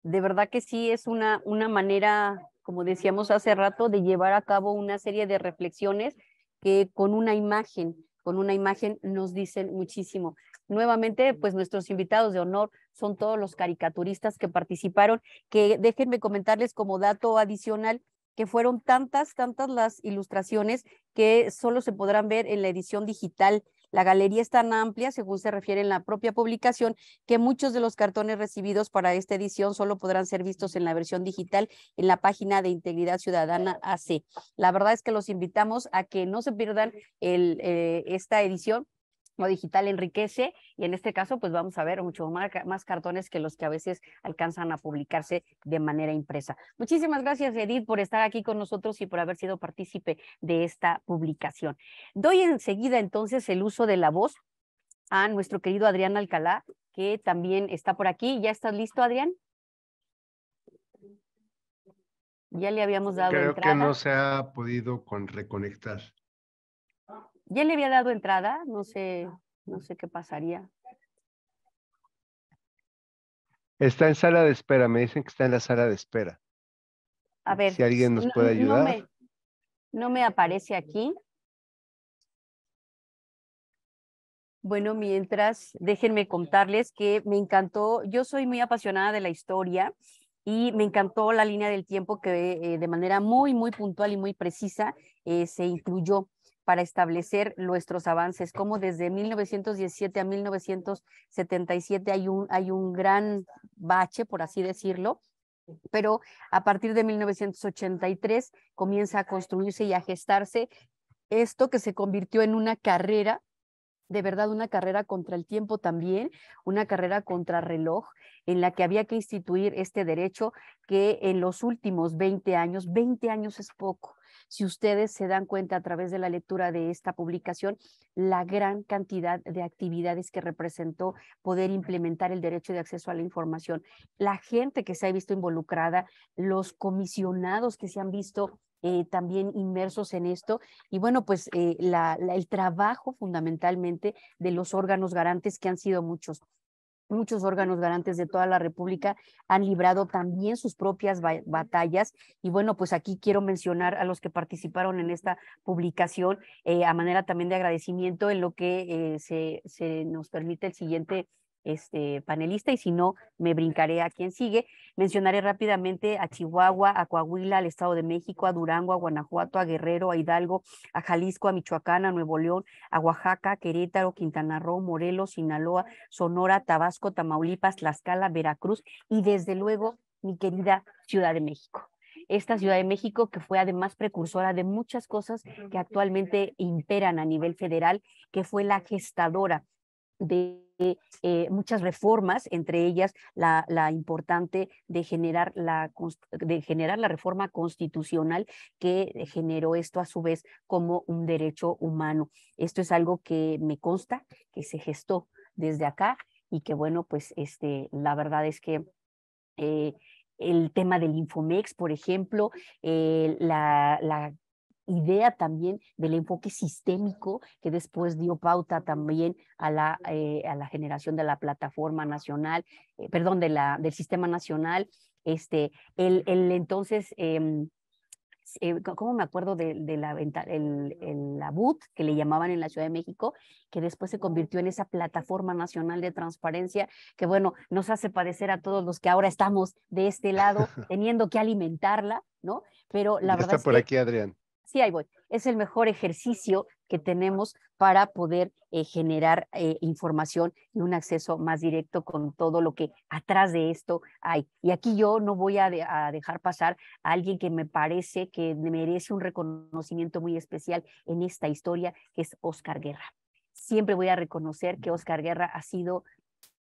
de verdad que sí es una, una manera, como decíamos hace rato, de llevar a cabo una serie de reflexiones que con una imagen, con una imagen nos dicen muchísimo. Nuevamente, pues nuestros invitados de honor son todos los caricaturistas que participaron, que déjenme comentarles como dato adicional que fueron tantas, tantas las ilustraciones que solo se podrán ver en la edición digital la galería es tan amplia, según se refiere en la propia publicación, que muchos de los cartones recibidos para esta edición solo podrán ser vistos en la versión digital en la página de Integridad Ciudadana AC. La verdad es que los invitamos a que no se pierdan el, eh, esta edición digital enriquece y en este caso pues vamos a ver mucho más, cartones que los que a veces alcanzan a publicarse de manera impresa. Muchísimas gracias Edith por estar aquí con nosotros y por haber sido partícipe de esta publicación. Doy enseguida entonces el uso de la voz a nuestro querido Adrián Alcalá que también está por aquí. ¿Ya estás listo Adrián? Ya le habíamos dado Creo que no se ha podido con reconectar. Ya le había dado entrada, no sé, no sé qué pasaría. Está en sala de espera, me dicen que está en la sala de espera. A ver. Si alguien nos puede ayudar. No me, aparece aquí. Bueno, mientras, déjenme contarles que me encantó, yo soy muy apasionada de la historia y me encantó la línea del tiempo que eh, de manera muy, muy puntual y muy precisa eh, se incluyó para establecer nuestros avances, como desde 1917 a 1977 hay un, hay un gran bache, por así decirlo, pero a partir de 1983 comienza a construirse y a gestarse esto que se convirtió en una carrera, de verdad una carrera contra el tiempo también, una carrera contra reloj, en la que había que instituir este derecho que en los últimos 20 años, 20 años es poco, si ustedes se dan cuenta a través de la lectura de esta publicación, la gran cantidad de actividades que representó poder implementar el derecho de acceso a la información, la gente que se ha visto involucrada, los comisionados que se han visto eh, también inmersos en esto. Y bueno, pues eh, el trabajo fundamentalmente de los órganos garantes, que han sido muchos muchos órganos garantes de toda la República han librado también sus propias batallas. Y bueno, pues aquí quiero mencionar a los que participaron en esta publicación eh, a manera también de agradecimiento en lo que eh, se, se, nos permite el siguiente este, panelista y si no, me brincaré a quien sigue. Mencionaré rápidamente a Chihuahua, a Coahuila, al Estado de México, a Durango, a Guanajuato, a Guerrero, a Hidalgo, a Jalisco, a Michoacán, a Nuevo León, a Oaxaca, Querétaro, Quintana Roo, Morelos, Sinaloa, Sonora, Tabasco, Tamaulipas, Tlaxcala, Veracruz y desde luego mi querida Ciudad de México esta Ciudad de México, que fue además precursora de muchas cosas que actualmente imperan a nivel federal, que fue la gestadora de eh, muchas reformas, entre ellas la, la importante de generar la, de generar la reforma constitucional que generó esto a su vez como un derecho humano. Esto es algo que me consta que se gestó desde acá y que bueno, pues este, la verdad es que... Eh, el tema del Infomex, por ejemplo, eh, la, la idea también del enfoque sistémico que después dio pauta también a la, eh, a la generación de la plataforma nacional, eh, perdón, de la, del sistema nacional. Este, el, el entonces... Em, eh, ¿cómo me acuerdo de, la venta, el, la que le llamaban en la Ciudad de México, que después se convirtió en esa plataforma nacional de transparencia, que bueno, nos hace parecer a todos los que ahora estamos de este lado, teniendo que alimentarla, ¿no? Pero la verdad. Está es por que, aquí, Adrián sí, ahí voy, es el mejor ejercicio que tenemos para poder eh, generar eh, información y un acceso más directo con todo lo que atrás de esto hay. Y aquí yo no voy a, a, dejar pasar a alguien que me parece que merece un reconocimiento muy especial en esta historia, que es Oscar Guerra. Siempre voy a reconocer que Oscar Guerra ha sido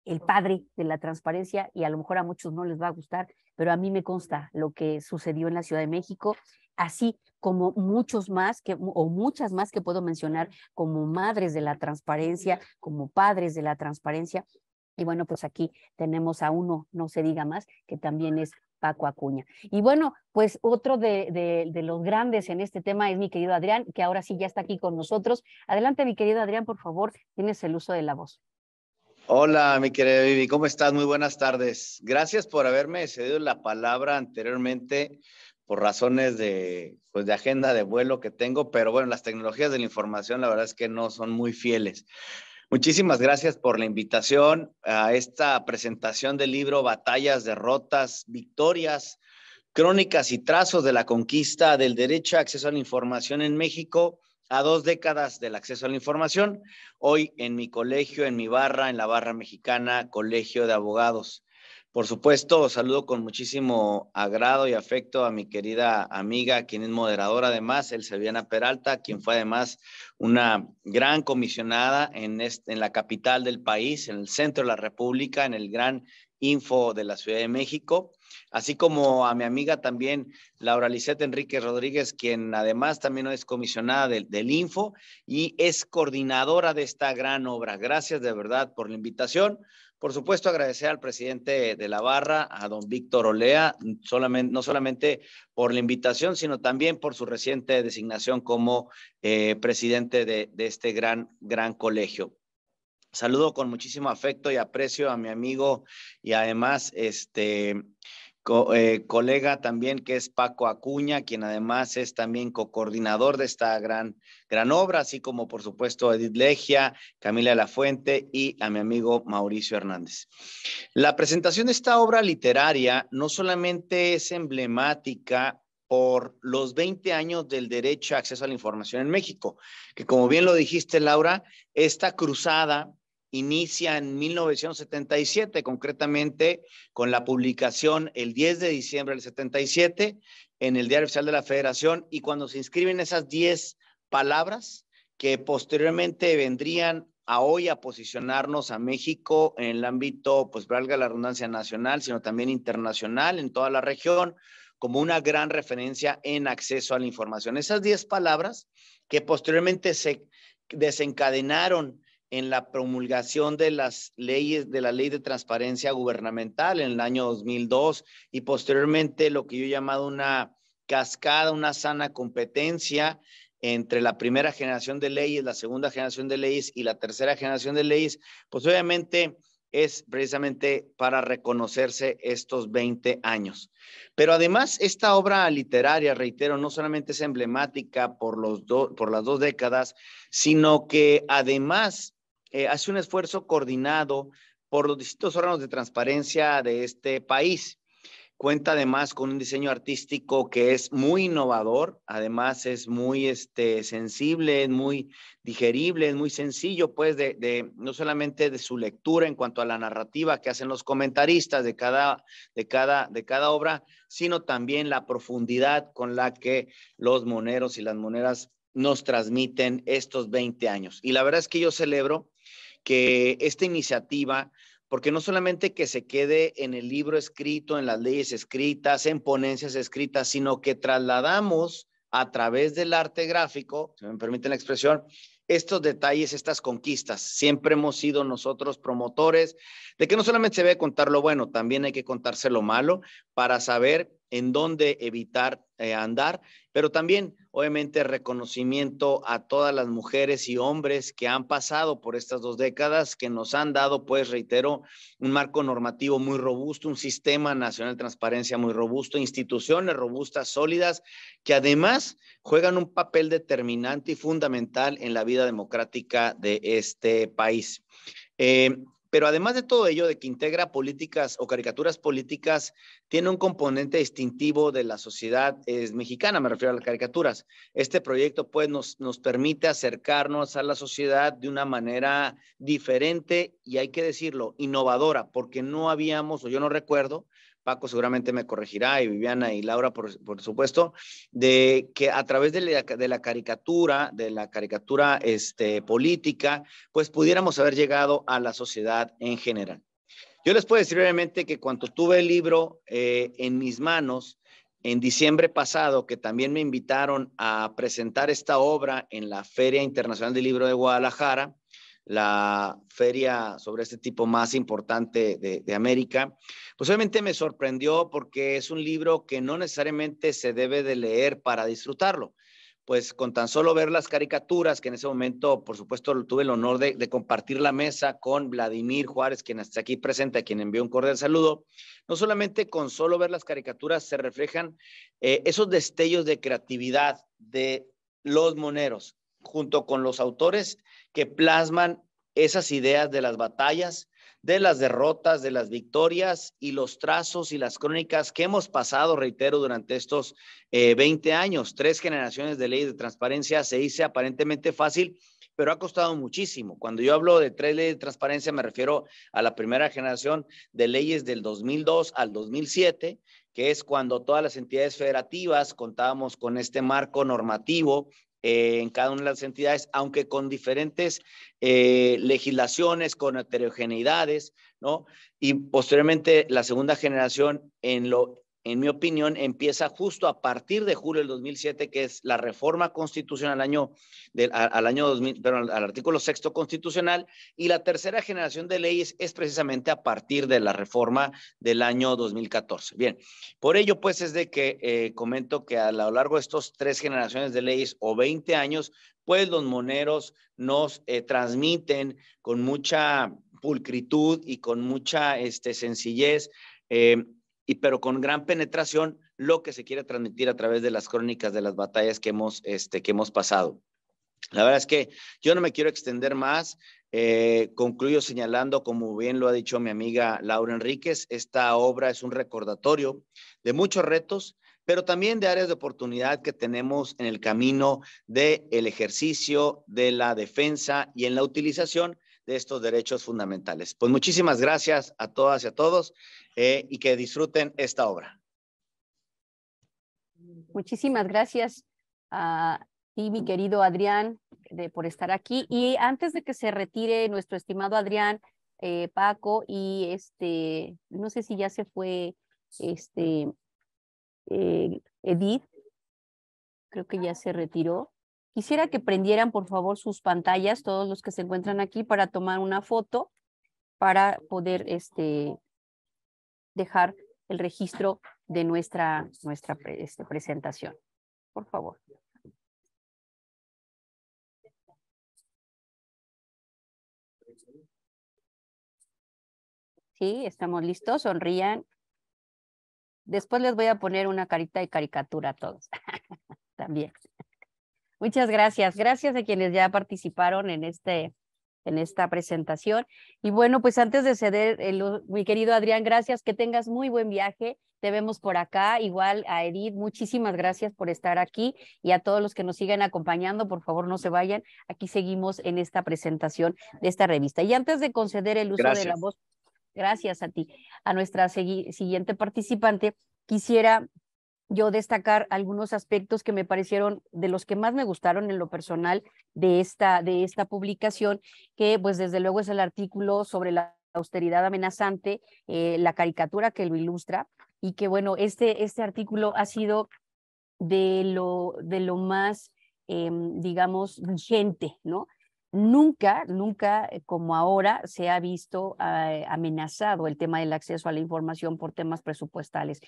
el padre de la transparencia y a lo mejor a muchos no les va a gustar, pero a mí me consta lo que sucedió en la Ciudad de México así como muchos más que, o muchas más que puedo mencionar como madres de la transparencia, como padres de la transparencia. Y bueno, pues aquí tenemos a uno, no se diga más, que también es Paco Acuña. Y bueno, pues otro de, de, los grandes en este tema es mi querido Adrián, que ahora sí ya está aquí con nosotros. Adelante, mi querido Adrián, por favor, tienes el uso de la voz. Hola, mi querida Vivi, ¿cómo estás? Muy buenas tardes. Gracias por haberme cedido la palabra anteriormente por razones de, pues, de agenda de vuelo que tengo, pero bueno, las tecnologías de la información la verdad es que no son muy fieles. Muchísimas gracias por la invitación a esta presentación del libro Batallas, Derrotas, Victorias, Crónicas y Trazos de la Conquista del Derecho a Acceso a la Información en México a dos décadas del acceso a la información, hoy en mi colegio, en mi barra, en la barra mexicana, Colegio de Abogados. Por supuesto, saludo con muchísimo agrado y afecto a mi querida amiga, quien es moderadora además, el Elseviana Peralta, quien fue además una gran comisionada en, la capital del país, en el centro de la República, en el gran info de la Ciudad de México así como a mi amiga también Laura Lisette Enrique Rodríguez, quien además también es comisionada del, Info y es coordinadora de esta gran obra. Gracias de verdad por la invitación. Por supuesto, agradecer al presidente de la barra, a don Víctor Olea, no solamente por la invitación, sino también por su reciente designación como eh, presidente de, de, este gran, gran colegio. Saludo con muchísimo afecto y aprecio a mi amigo y además este eh, colega también que es Paco Acuña, quien además es también co-coordinador de esta gran, gran obra, así como por supuesto Edith Legia, Camila Lafuente y a mi amigo Mauricio Hernández. La presentación de esta obra literaria no solamente es emblemática por los 20 años del derecho a acceso a la información en México, que como bien lo dijiste, Laura, esta cruzada inicia en 1977, concretamente con la publicación el 10 de diciembre del 77 en el Diario Oficial de la Federación y cuando se inscriben esas 10 palabras que posteriormente vendrían a hoy a posicionarnos a México en el ámbito, pues valga la redundancia nacional, sino también internacional en toda la región, como una gran referencia en acceso a la información. Esas 10 palabras que posteriormente se desencadenaron en la promulgación de las leyes de la ley de transparencia gubernamental en el año 2002 y posteriormente lo que yo he llamado una cascada, una sana competencia entre la primera generación de leyes, la segunda generación de leyes y la tercera generación de leyes, pues obviamente es precisamente para reconocerse estos 20 años. Pero además, esta obra literaria, reitero, no solamente es emblemática por, los por las dos décadas, sino que además eh, hace un esfuerzo coordinado por los distintos órganos de transparencia de este país. Cuenta además con un diseño artístico que es muy innovador, además es muy este, sensible, es muy digerible, es muy sencillo, pues, de, no solamente de su lectura en cuanto a la narrativa que hacen los comentaristas de cada, de, cada, de cada obra, sino también la profundidad con la que los moneros y las moneras nos transmiten estos 20 años. Y la verdad es que yo celebro que esta iniciativa, porque no solamente que se quede en el libro escrito, en las leyes escritas, en ponencias escritas, sino que trasladamos a través del arte gráfico, si me permiten la expresión, estos detalles, estas conquistas. Siempre hemos sido nosotros promotores de que no solamente se debe contar lo bueno, también hay que contarse lo malo, para saber en dónde evitar eh, andar, pero también obviamente reconocimiento a todas las mujeres y hombres que han pasado por estas dos décadas, que nos han dado, pues reitero, un marco normativo muy robusto, un sistema nacional de transparencia muy robusto, instituciones robustas, sólidas, que además juegan un papel determinante y fundamental en la vida democrática de este país. Eh, pero además de todo ello, de que integra políticas o caricaturas políticas, tiene un componente distintivo de la sociedad mexicana, me refiero a las caricaturas. Este proyecto pues nos, nos permite acercarnos a la sociedad de una manera diferente y hay que decirlo, innovadora, porque no habíamos, o yo no recuerdo, Paco seguramente me corregirá, y Viviana y Laura, por, supuesto, de que a través de la, caricatura, de la caricatura este, política, pues pudiéramos haber llegado a la sociedad en general. Yo les puedo decir brevemente que cuando tuve el libro eh, en mis manos, en diciembre pasado, que también me invitaron a presentar esta obra en la Feria Internacional del Libro de Guadalajara, la feria sobre este tipo más importante de, América, pues obviamente me sorprendió porque es un libro que no necesariamente se debe de leer para disfrutarlo. Pues con tan solo ver las caricaturas, que en ese momento, por supuesto, tuve el honor de, compartir la mesa con Vladimir Juárez, quien está aquí presente, a quien envió un cordial saludo, no solamente con solo ver las caricaturas se reflejan eh, esos destellos de creatividad de los moneros, junto con los autores que plasman esas ideas de las batallas, de las derrotas, de las victorias y los trazos y las crónicas que hemos pasado, reitero, durante estos 20 eh, años. Tres generaciones de leyes de transparencia se dice aparentemente fácil, pero ha costado muchísimo. Cuando yo hablo de tres leyes de transparencia, me refiero a la primera generación de leyes del 2002 al 2007, que es cuando todas las entidades federativas contábamos con este marco normativo eh, en cada una de las entidades, aunque con diferentes eh, legislaciones, con heterogeneidades, ¿no? Y posteriormente la segunda generación en lo en mi opinión, empieza justo a partir de julio del 2007, que es la reforma constitucional al año, al año 2000, al artículo sexto constitucional, y la tercera generación de leyes es precisamente a partir de la reforma del año 2014. Bien, por ello, pues, es de que eh, comento que a lo largo de estos tres generaciones de leyes o 20 años, pues los moneros nos eh, transmiten con mucha pulcritud y con mucha este, sencillez eh, y pero con gran penetración lo que se quiere transmitir a través de las crónicas de las batallas que hemos, este, pasado. La verdad es que yo no me quiero extender más. Eh, concluyo señalando, como bien lo ha dicho mi amiga Laura Enríquez, esta obra es un recordatorio de muchos retos, pero también de áreas de oportunidad que tenemos en el camino del el ejercicio, de la defensa y en la utilización de estos derechos fundamentales. Pues muchísimas gracias a todas y a todos eh, y que disfruten esta obra. Muchísimas gracias a ti, mi querido Adrián, por estar aquí. Y antes de que se retire nuestro estimado Adrián, eh, Paco, y este, no sé si ya se fue este, eh, Edith, creo que ya se retiró. Quisiera que prendieran, por favor, sus pantallas, todos los que se encuentran aquí, para tomar una foto, para poder este, dejar el registro de nuestra, nuestra este, presentación. Por favor. Sí, estamos listos, sonrían. Después les voy a poner una carita de caricatura a todos también. Muchas gracias. Gracias a quienes ya participaron en, este, en esta presentación. Y bueno, pues antes de ceder, el, eh, mi querido Adrián, gracias, que tengas muy buen viaje. Te vemos por acá. Igual a Edith, muchísimas gracias por estar aquí y a todos los que nos siguen acompañando, por favor no se vayan. Aquí seguimos en esta presentación de esta revista. Y antes de conceder el uso de la voz, gracias a ti, a nuestra siguiente participante, quisiera yo destacar algunos aspectos que me parecieron de los que más me gustaron en lo personal de esta, de esta publicación, que pues desde luego es el artículo sobre la austeridad amenazante, eh, la caricatura que lo ilustra, y que bueno, este, este artículo ha sido de lo, de lo más, em, digamos, vigente, ¿no? nunca, nunca eh, como ahora se ha visto eh, amenazado el tema del acceso a la información por temas presupuestales,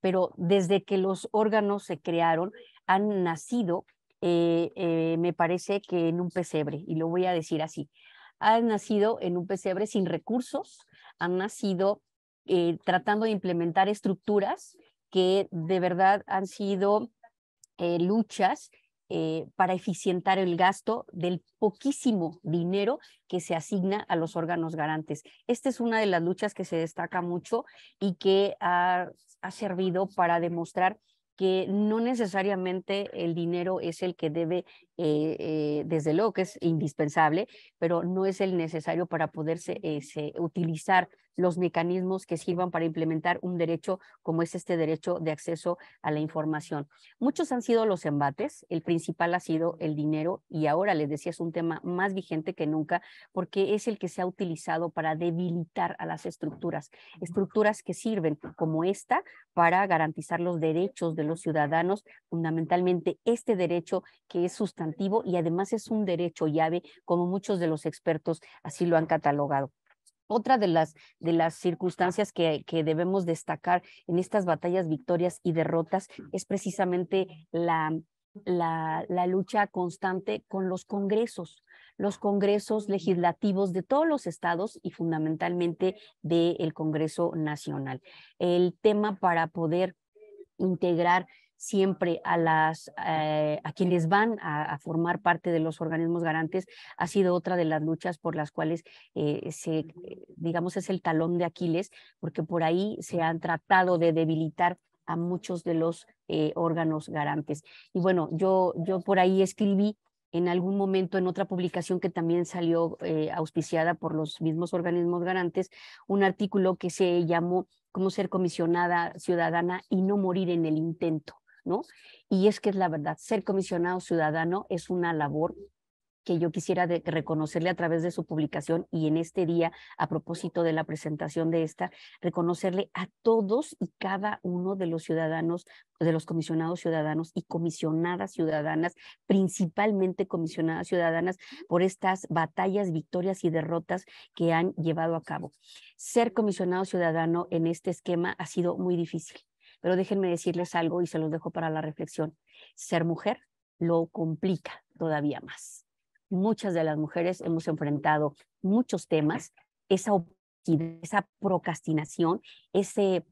pero desde que los órganos se crearon, han nacido, eh, me parece que en un pesebre, y lo voy a decir así, han nacido en un pesebre sin recursos, han nacido tratando de implementar estructuras que de verdad han sido luchas eh, para eficientar el gasto del poquísimo dinero que se asigna a los órganos garantes. Esta es una de las luchas que se destaca mucho y que ha, ha servido para demostrar que no necesariamente el dinero es el que debe eh, eh, desde luego que es indispensable, pero no es el necesario para poderse utilizar los mecanismos que sirvan para implementar un derecho como es este derecho de acceso a la información. Muchos han sido los embates, el principal ha sido el dinero y ahora les decía es un tema más vigente que nunca porque es el que se ha utilizado para debilitar a las estructuras, estructuras que sirven como esta para garantizar los derechos de los ciudadanos, fundamentalmente este derecho que es sustancial y además es un derecho llave, como muchos de los expertos así lo han catalogado. Otra de las, de las circunstancias que, debemos destacar en estas batallas, victorias y derrotas es precisamente la, la, lucha constante con los congresos los congresos legislativos de todos los estados y fundamentalmente del Congreso Nacional. El tema para poder integrar siempre a, las, eh, a quienes van a, formar parte de los organismos garantes ha sido otra de las luchas por las cuales eh, se, digamos, es el talón de Aquiles, porque por ahí se han tratado de debilitar a muchos de los eh, órganos garantes. Y bueno, yo, yo por ahí escribí en algún momento en otra publicación que también salió auspiciada por los mismos organismos garantes, un artículo que se llamó Cómo ser comisionada ciudadana y no morir en el intento. Y es que es la verdad, ser comisionado ciudadano es una labor que yo quisiera reconocerle a través de su publicación y en este día, a propósito de la presentación de esta, reconocerle a todos y cada uno de los ciudadanos, de los comisionados ciudadanos y comisionadas ciudadanas, principalmente comisionadas ciudadanas, por estas batallas, victorias y derrotas que han llevado a cabo. Ser comisionado ciudadano en este esquema ha sido muy difícil pero déjenme decirles algo y se los dejo para la reflexión. Ser mujer lo complica todavía más. Muchas de las mujeres hemos enfrentado muchos temas, esa, esa procrastinación, ese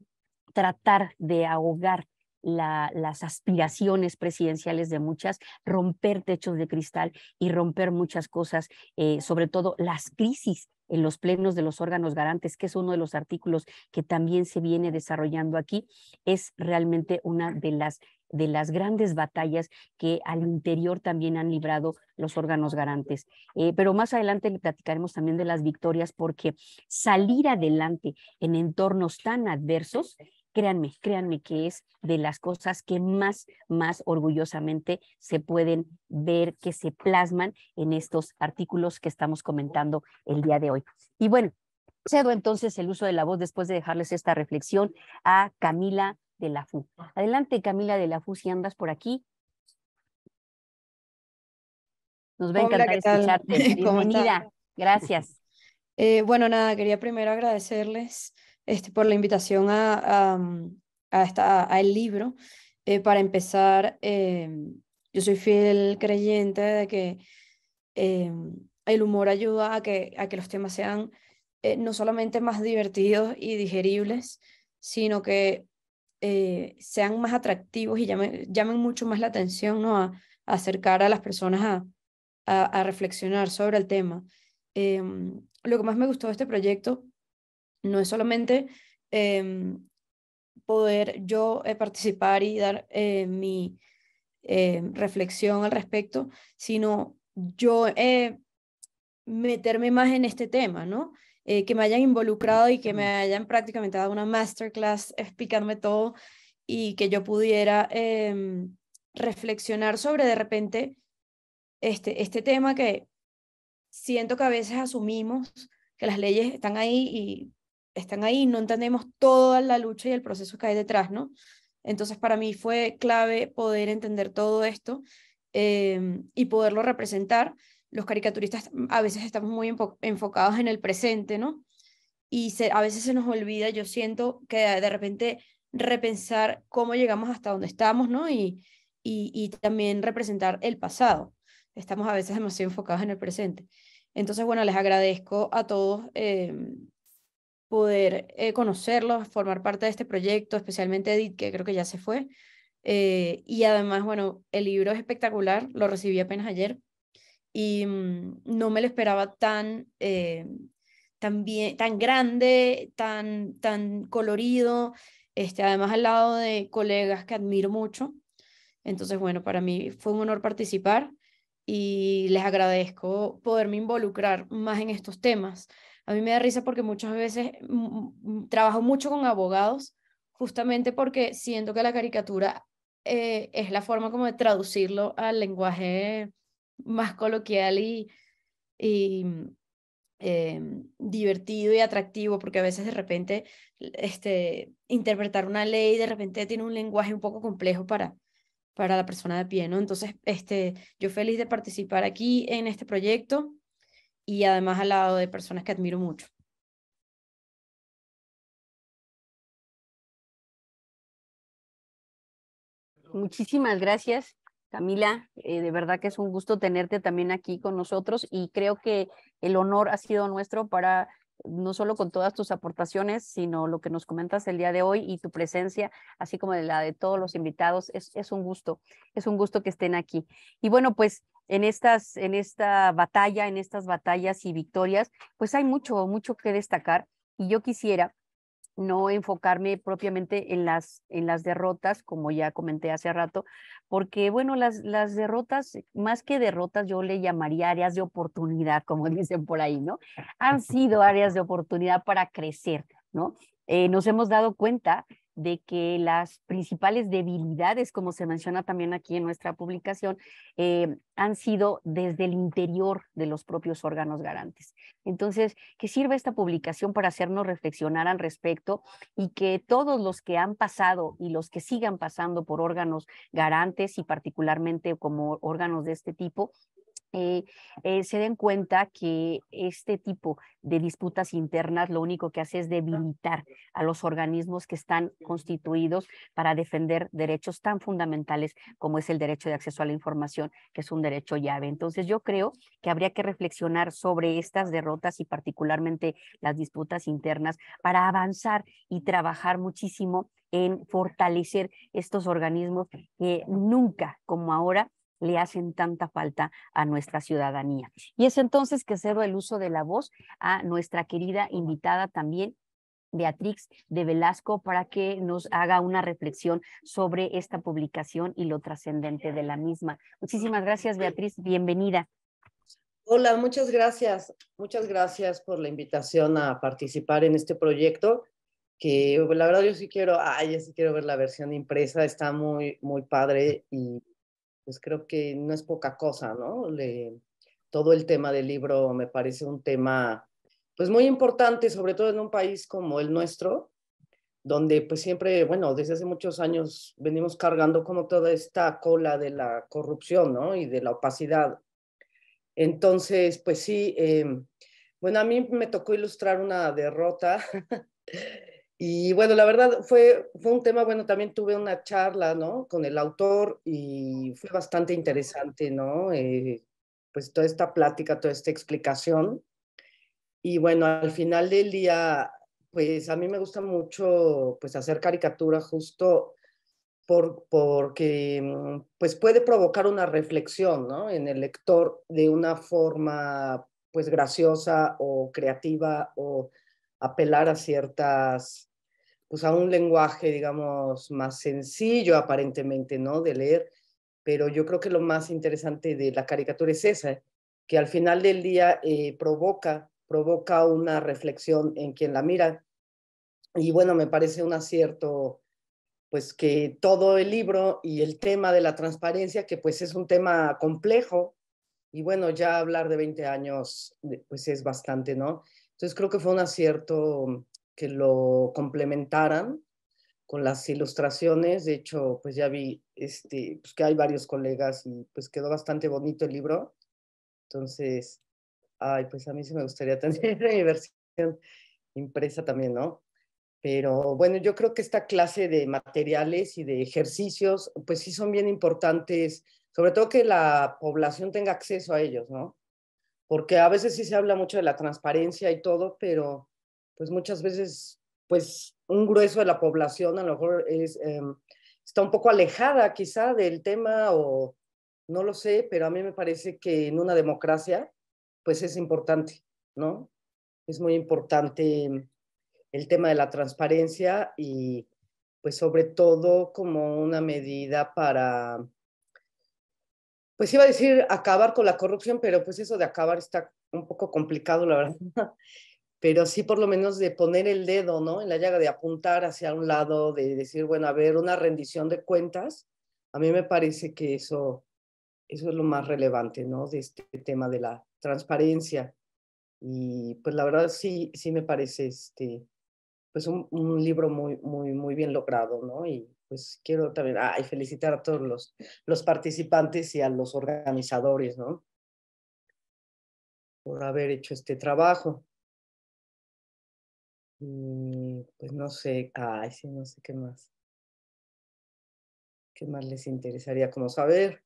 tratar de ahogar las aspiraciones presidenciales de muchas, romper techos de cristal y romper muchas cosas, eh, sobre todo las crisis en los plenos de los órganos garantes, que es uno de los artículos que también se viene desarrollando aquí, es realmente una de las de las grandes batallas que al interior también han librado los órganos garantes. Eh, pero más adelante le platicaremos también de las victorias porque salir adelante en entornos tan adversos créanme, créanme que es de las cosas que más, más orgullosamente se pueden ver que se plasman en estos artículos que estamos comentando el día de hoy. Y bueno, cedo entonces el uso de la voz después de dejarles esta reflexión a Camila de la FU. Adelante, Camila de la FU, si andas por aquí. Nos va a encantar escucharte. Bienvenida. Gracias. Eh, bueno, nada, quería primero agradecerles este, por la invitación a, a, esta, el libro. Eh, para empezar, em, yo soy fiel creyente de que em, el humor ayuda a que, a que los temas sean eh, no solamente más divertidos y digeribles, sino que eh, sean más atractivos y llamen, mucho más la atención ¿no? a, acercar a las personas a, a, a reflexionar sobre el tema. Em, lo que más me gustó de este proyecto no es solamente em, poder yo eh, participar y dar eh, mi em, reflexión al respecto, sino yo eh, meterme más en este tema, ¿no? que me hayan involucrado y que me hayan prácticamente dado una masterclass explicándome todo y que yo pudiera em, reflexionar sobre de repente este, este tema que siento que a veces asumimos que las leyes están ahí y están ahí, no entendemos toda la lucha y el proceso que hay detrás, ¿no? Entonces para mí fue clave poder entender todo esto em, y poderlo representar. Los caricaturistas mm, a veces estamos muy enfocados en el presente, ¿no? Y a veces se nos olvida, yo siento que de repente repensar cómo llegamos hasta donde estamos, ¿no? Y, y, también representar el pasado. Estamos a veces demasiado enfocados en el presente. Entonces, bueno, les agradezco a todos em, poder eh, conocerlos, formar parte de este proyecto, especialmente Edith, que creo que ya se fue. Eh, y además, bueno, el libro es espectacular, lo recibí apenas ayer y mm, no me lo esperaba tan, eh, tan, tan grande, tan, tan colorido, este, además al lado de colegas que admiro mucho. Entonces, bueno, para mí fue un honor participar y les agradezco poderme involucrar más en estos temas, a mí me da risa porque muchas veces mm, mm, trabajo mucho con abogados, justamente porque siento que la caricatura eh, es la forma como de traducirlo al lenguaje más coloquial y, mm, em, divertido y atractivo, porque a veces de repente este, interpretar una ley de repente tiene un lenguaje un poco complejo para, para la persona de pie, ¿no? Entonces, este, yo feliz de participar aquí en este proyecto y además al lado de personas que admiro mucho. Muchísimas gracias, Camila. Eh, de verdad que es un gusto tenerte también aquí con nosotros y creo que el honor ha sido nuestro para no solo con todas tus aportaciones, sino lo que nos comentas el día de hoy y tu presencia, así como la de todos los invitados. Es, es un gusto, es un gusto que estén aquí. Y bueno, pues en, estas, en esta batalla, en estas batallas y victorias, pues hay mucho, mucho que destacar. Y yo quisiera no enfocarme propiamente en las, en las derrotas, como ya comenté hace rato, porque bueno, las, las derrotas, más que derrotas, yo le llamaría áreas de oportunidad, como dicen por ahí, ¿no? Han sido áreas de oportunidad para crecer, ¿no? Eh, nos hemos dado cuenta de que las principales debilidades, como se menciona también aquí en nuestra publicación, eh, han sido desde el interior de los propios órganos garantes. Entonces, ¿qué sirve esta publicación para hacernos reflexionar al respecto y que todos los que han pasado y los que sigan pasando por órganos garantes y particularmente como órganos de este tipo, eh, eh, se den cuenta que este tipo de disputas internas lo único que hace es debilitar a los organismos que están constituidos para defender derechos tan fundamentales como es el derecho de acceso a la información, que es un derecho llave. Entonces yo creo que habría que reflexionar sobre estas derrotas y particularmente las disputas internas para avanzar y trabajar muchísimo en fortalecer estos organismos que nunca como ahora le hacen tanta falta a nuestra ciudadanía. Y es entonces que cedo el uso de la voz a nuestra querida invitada también, Beatriz de Velasco para que nos haga una reflexión sobre esta publicación y lo trascendente de la misma. Muchísimas gracias, Beatriz. Bienvenida. Hola, muchas gracias. Muchas gracias por la invitación a participar en este proyecto, que la verdad yo sí quiero, ay, sí quiero ver la versión impresa, está muy, muy padre y pues, creo que no es poca cosa, ¿no? Le, todo el tema del libro me parece un tema pues muy importante, sobre todo en un país como el nuestro, donde pues siempre, bueno, desde hace muchos años venimos cargando como toda esta cola de la corrupción, ¿no? Y de la opacidad. Entonces, pues sí, em, bueno, a mí me tocó ilustrar una derrota Y bueno, la verdad fue, fue un tema, bueno, también tuve una charla, ¿no? Con el autor y fue bastante interesante, ¿no? Eh, pues toda esta plática, toda esta explicación. Y bueno, al final del día, pues a mí me gusta mucho, pues hacer caricatura justo por, porque, mm, pues puede provocar una reflexión, ¿no? En el lector de una forma, pues graciosa o creativa o apelar a ciertas pues a un lenguaje, digamos, más sencillo aparentemente, ¿no? De leer, pero yo creo que lo más interesante de la caricatura es esa, que al final del día eh, provoca, provoca una reflexión en quien la mira. Y bueno, me parece un acierto, pues que todo el libro y el tema de la transparencia, que pues es un tema complejo, y bueno, ya hablar de 20 años, pues es bastante, ¿no? Entonces creo que fue un acierto que lo complementaran con las ilustraciones. De hecho, pues ya vi este, pues que hay varios colegas y pues quedó bastante bonito el libro. Entonces, ay, pues a mí sí me gustaría tener la versión impresa también, ¿no? Pero bueno, yo creo que esta clase de materiales y de ejercicios, pues sí son bien importantes, sobre todo que la población tenga acceso a ellos, ¿no? Porque a veces sí se habla mucho de la transparencia y todo, pero pues muchas veces, pues un grueso de la población a lo mejor es, em, está un poco alejada quizá del tema o no lo sé, pero a mí me parece que en una democracia, pues es importante, ¿no? Es muy importante em, el tema de la transparencia y pues sobre todo como una medida para, pues iba a decir acabar con la corrupción, pero pues eso de acabar está un poco complicado, la verdad pero sí por lo menos de poner el dedo, ¿no? En la llaga, de apuntar hacia un lado, de decir, bueno, a ver, una rendición de cuentas, a mí me parece que eso, eso es lo más relevante, ¿no? De este tema de la transparencia. Y pues la verdad sí, sí me parece este, pues un, libro muy, muy, muy bien logrado, ¿no? Y pues quiero también ay, felicitar a todos los, los participantes y a los organizadores, ¿no? Por haber hecho este trabajo. Mm, pues no sé, ay, sí, no sé qué más. ¿Qué más les interesaría como saber?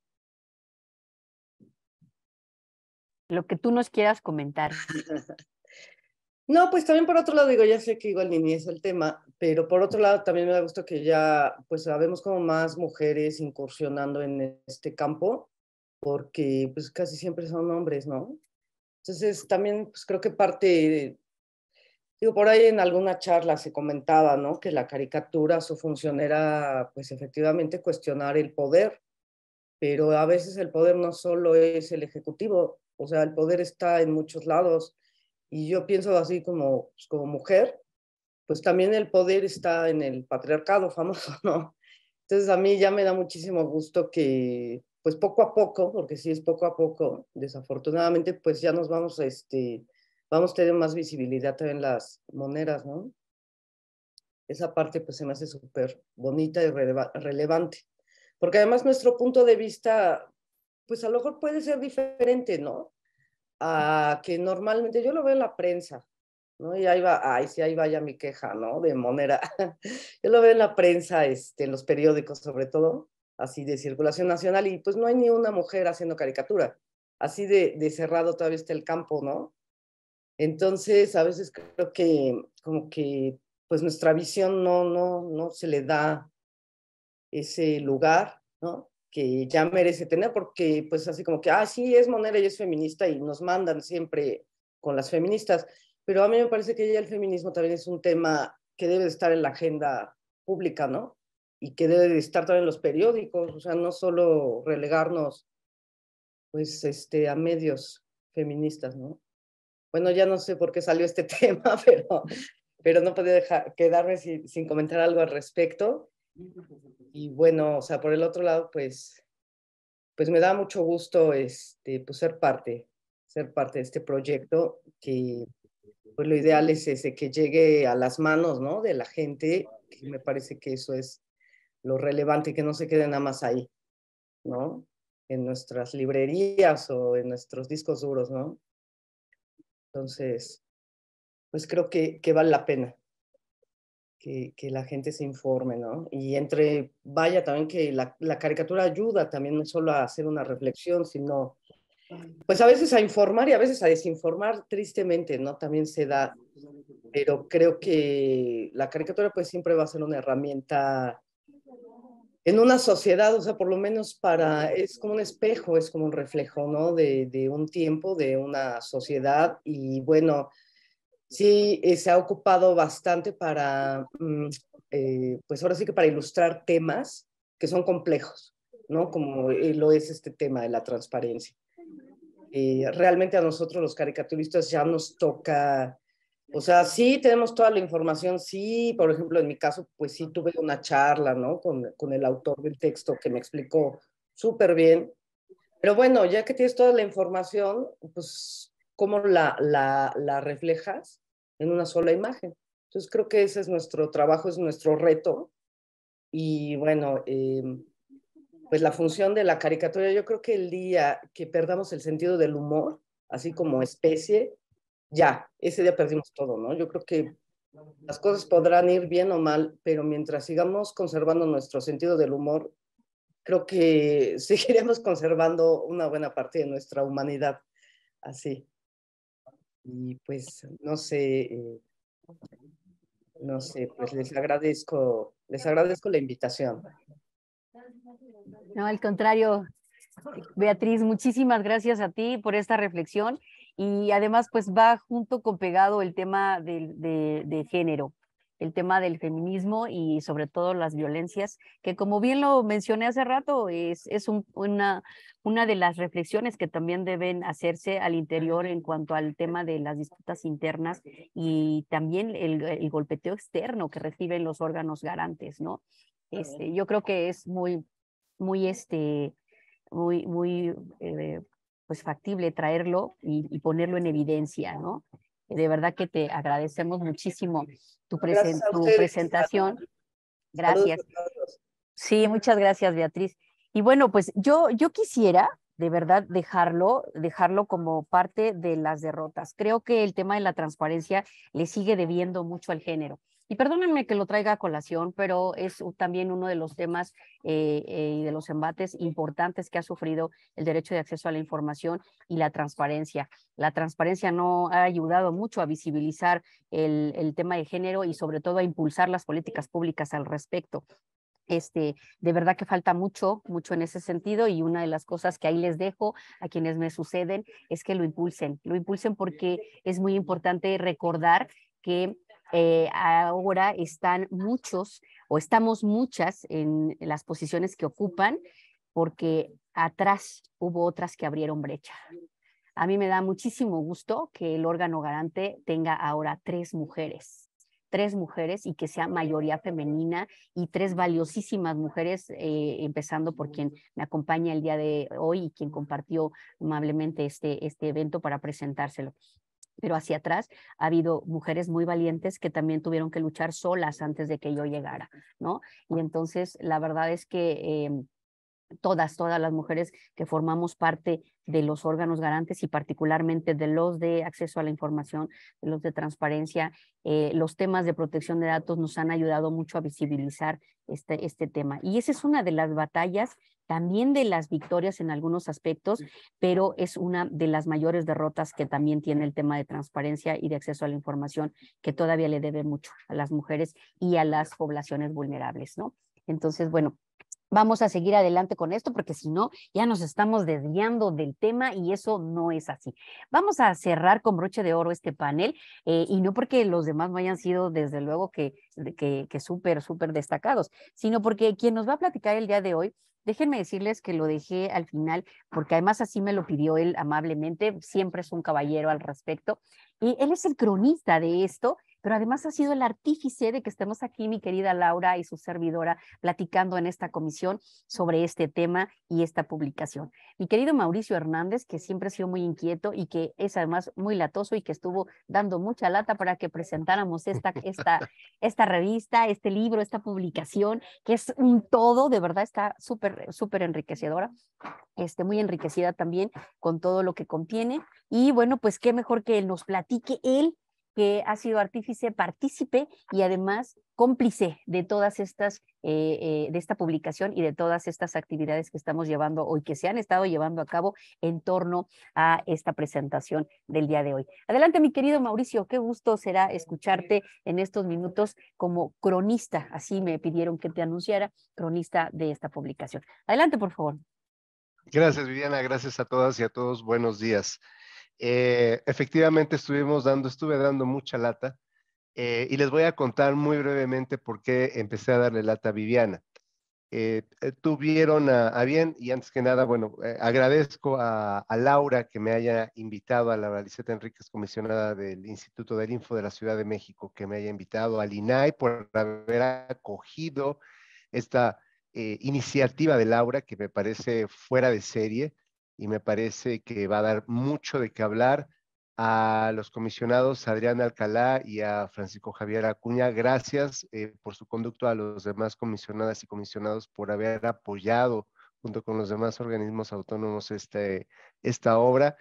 Lo que tú nos quieras comentar. no, pues también por otro lado, digo, ya sé que igual ni es el tema, pero por otro lado también me da gusto que ya, pues sabemos como más mujeres incursionando en este campo, porque pues casi siempre son hombres, ¿no? Entonces también pues creo que parte Digo, por ahí en alguna charla se comentaba, ¿no? Que la caricatura, su función era, pues efectivamente, cuestionar el poder, pero a veces el poder no solo es el ejecutivo, o sea, el poder está en muchos lados. Y yo pienso así como, pues, como mujer, pues también el poder está en el patriarcado famoso, ¿no? Entonces a mí ya me da muchísimo gusto que, pues poco a poco, porque sí es poco a poco, desafortunadamente, pues ya nos vamos a este, vamos a tener más visibilidad en las moneras, ¿no? Esa parte pues se me hace súper bonita y relevante, porque además nuestro punto de vista pues a lo mejor puede ser diferente, ¿no? A que normalmente yo lo veo en la prensa, ¿no? Y ahí va, ay, sí, ahí vaya mi queja, ¿no? De monera. Yo lo veo en la prensa, este, en los periódicos sobre todo, así de circulación nacional, y pues no hay ni una mujer haciendo caricatura. Así de, de cerrado todavía está el campo, ¿no? Entonces, a veces creo que como que pues nuestra visión no, no, no se le da ese lugar, ¿no? Que ya merece tener, porque pues así como que, ah, sí, es monera y es feminista y nos mandan siempre con las feministas, pero a mí me parece que ya el feminismo también es un tema que debe estar en la agenda pública, ¿no? Y que debe estar también en los periódicos, o sea, no solo relegarnos pues este, a medios feministas, ¿no? Bueno, ya no sé por qué salió este tema, pero, pero no podía dejar, quedarme sin, comentar algo al respecto. Y bueno, o sea, por el otro lado, pues, pues me da mucho gusto este, pues ser parte, ser parte de este proyecto que pues lo ideal es ese, que llegue a las manos de la gente, que me parece que eso es lo relevante, que no se quede nada más ahí, ¿no? En nuestras librerías o en nuestros discos duros, ¿no? Entonces, pues creo que, que vale la pena que, que, la gente se informe, ¿no? Y entre, vaya también que la, la caricatura ayuda también no solo a hacer una reflexión, sino pues a veces a informar y a veces a desinformar, tristemente, ¿no? También se da, pero creo que la caricatura pues siempre va a ser una herramienta en una sociedad, o sea, por lo menos para, es como un espejo, es como un reflejo, ¿no? De, un tiempo, de una sociedad y bueno, sí, eh, se ha ocupado bastante para, mm, eh, pues ahora sí que para ilustrar temas que son complejos, ¿no? Como eh, lo es este tema de la transparencia. realmente a nosotros los caricaturistas ya nos toca o sea, sí tenemos toda la información, sí, por ejemplo, en mi caso, pues sí tuve una charla, ¿no? Con, con el autor del texto que me explicó súper bien. Pero bueno, ya que tienes toda la información, pues, ¿cómo la, la, la reflejas en una sola imagen? Entonces, creo que ese es nuestro trabajo, es nuestro reto. Y bueno, eh, pues la función de la caricatura, yo creo que el día que perdamos el sentido del humor, así como especie, ya, ese día perdimos todo, ¿no? Yo creo que las cosas podrán ir bien o mal, pero mientras sigamos conservando nuestro sentido del humor, creo que seguiremos conservando una buena parte de nuestra humanidad así. Y pues, no sé, eh, no sé, pues les agradezco, les agradezco la invitación. No, al contrario, Beatriz, muchísimas gracias a ti por esta reflexión y además, pues va junto con pegado el tema de, género, el tema del feminismo y sobre todo las violencias, que como bien lo mencioné hace rato, es, es una, una de las reflexiones que también deben hacerse al interior en cuanto al tema de las disputas internas y también el, golpeteo externo que reciben los órganos garantes, ¿no? Este, yo creo que es muy, muy, este, muy, muy eh, es pues, factible traerlo y, ponerlo en evidencia, ¿no? De verdad que te agradecemos muchísimo tu, tu presentación. Gracias. Sí, muchas gracias, Beatriz. Y bueno, pues yo, yo quisiera de verdad dejarlo, dejarlo como parte de las derrotas. Creo que el tema de la transparencia le sigue debiendo mucho al género. Y perdónenme que lo traiga a colación, pero es también uno de los temas eh, eh, y de los embates importantes que ha sufrido el derecho de acceso a la información y la transparencia. La transparencia no ha ayudado mucho a visibilizar el, el tema de género y sobre todo a impulsar las políticas públicas al respecto. Este, de verdad que falta mucho, mucho en ese sentido y una de las cosas que ahí les dejo a quienes me suceden es que lo impulsen, lo impulsen porque es muy importante recordar que eh, ahora están muchos o estamos muchas en las posiciones que ocupan porque atrás hubo otras que abrieron brecha. A mí me da muchísimo gusto que el órgano garante tenga ahora tres mujeres, tres mujeres y que sea mayoría femenina y tres valiosísimas mujeres, eh, empezando por quien me acompaña el día de hoy y quien compartió amablemente este, este evento para presentárselo pero hacia atrás ha habido mujeres muy valientes que también tuvieron que luchar solas antes de que yo llegara, ¿no? Y entonces la verdad es que em, todas, todas las mujeres que formamos parte de los órganos garantes y particularmente de los de acceso a la información, de los de transparencia. Eh, los temas de protección de datos nos han ayudado mucho a visibilizar este, este tema. Y esa es una de las batallas, también de las victorias en algunos aspectos, pero es una de las mayores derrotas que también tiene el tema de transparencia y de acceso a la información, que todavía le debe mucho a las mujeres y a las poblaciones vulnerables, ¿no? Entonces, bueno, vamos a seguir adelante con esto porque si no, ya nos estamos desviando del tema y eso no es así. Vamos a cerrar con broche de oro este panel eh, y no porque los demás no hayan sido desde luego que, que, que súper, súper destacados, sino porque quien nos va a platicar el día de hoy Déjenme decirles que lo dejé al final, porque además así me lo pidió él amablemente, siempre es un caballero al respecto. Y él es el cronista de esto pero además ha sido el artífice de que estemos aquí, mi querida Laura y su servidora, platicando en esta comisión sobre este tema y esta publicación. Mi querido Mauricio Hernández, que siempre ha sido muy inquieto y que es además muy latoso y que estuvo dando mucha lata para que presentáramos esta, esta, esta revista, este libro, esta publicación, que es un todo, de verdad está súper, súper enriquecedora, este, muy enriquecida también con todo lo que contiene. Y bueno, pues qué mejor que él nos platique él que ha sido artífice, partícipe y además cómplice de todas estas, eh, eh, de esta publicación y de todas estas actividades que estamos llevando hoy, que se han estado llevando a cabo en torno a esta presentación del día de hoy. Adelante, mi querido Mauricio, qué gusto será escucharte en estos minutos como cronista, así me pidieron que te anunciara, cronista de esta publicación. Adelante, por favor. Gracias, Viviana, gracias a todas y a todos, buenos días. Eh, efectivamente estuvimos dando, estuve dando mucha lata eh, y les voy a contar muy brevemente por qué empecé a darle lata a Viviana. Eh, tuvieron a, bien y antes que nada, bueno, agradezco a, Laura que me haya invitado, a Laura Liceta Enríquez, comisionada del Instituto del Info de la Ciudad de México, que me haya invitado, al INAI por haber acogido esta iniciativa de Laura que me parece fuera de serie y me parece que va a dar mucho de qué hablar a los comisionados Adrián Alcalá y a Francisco Javier Acuña. Gracias eh, por su conducto a los demás comisionadas y comisionados por haber apoyado junto con los demás organismos autónomos este, esta obra.